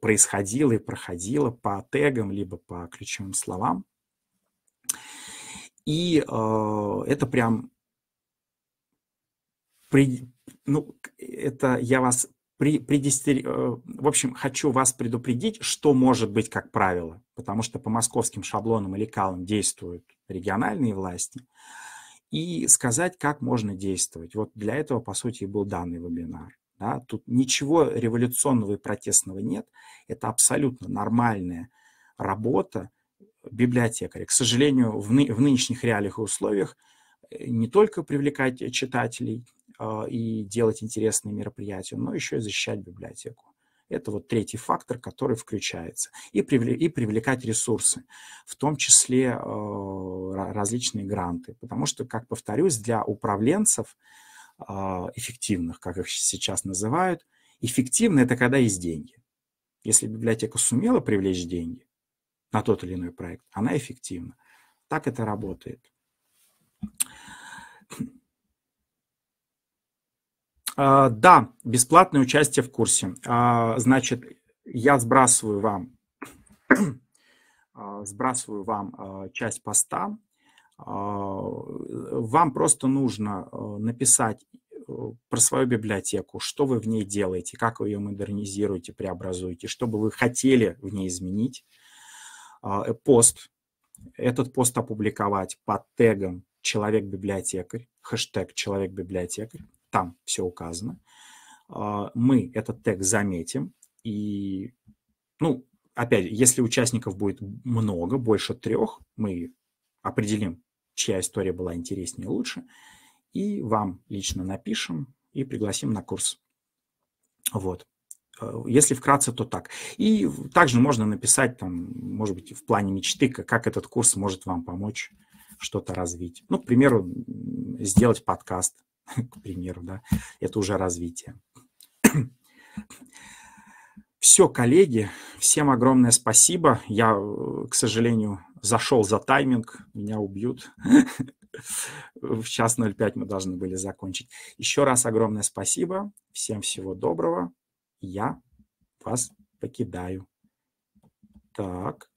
происходило и проходило по тегам, либо по ключевым словам. И это прям... ну, это я вас при, предистер... Э, в общем, хочу вас предупредить, что может быть как правило, потому что по московским шаблонам и лекалам действуют региональные власти, и сказать, как можно действовать. Вот для этого, по сути, и был данный вебинар. Да? Тут ничего революционного и протестного нет. Это абсолютно нормальная работа библиотекаря. К сожалению, в, ны... в нынешних реалиях и условиях э, не только привлекать э, читателей, а, и делать интересные мероприятия, но еще и защищать библиотеку. Это вот третий фактор, который включается. И, привлекать ресурсы, в том числе а, различные гранты. Потому что, как повторюсь, для управленцев а, эффективных, как их сейчас называют, эффективно это когда есть деньги. Если библиотека сумела привлечь деньги на тот или иной проект, она эффективна. Так это работает. А, да, бесплатное участие в курсе. А, значит, я сбрасываю вам, а, сбрасываю вам часть поста. Вам просто нужно написать э, про свою библиотеку, что вы в ней делаете, как вы ее модернизируете, преобразуете, что бы вы хотели в ней изменить. Э, пост. Этот пост опубликовать под тегом «человек-библиотекарь», хэштег «человек-библиотекарь» там все указано. А, мы этот тег заметим, и, ну, опять, если участников будет много, больше трех, мы определим, чья история была интереснее и лучше, и вам лично напишем и пригласим на курс. Вот. А, если вкратце, то так. И также можно написать, там, может быть, в плане мечты, как этот курс может вам помочь что-то развить. Ну, к примеру, сделать подкаст к примеру, да, это уже развитие. Все, коллеги, всем огромное спасибо. Я, э, к сожалению, зашел за тайминг, меня убьют. В час 05 мы должны были закончить. Еще раз огромное спасибо. Всем всего доброго. Я вас покидаю. Так.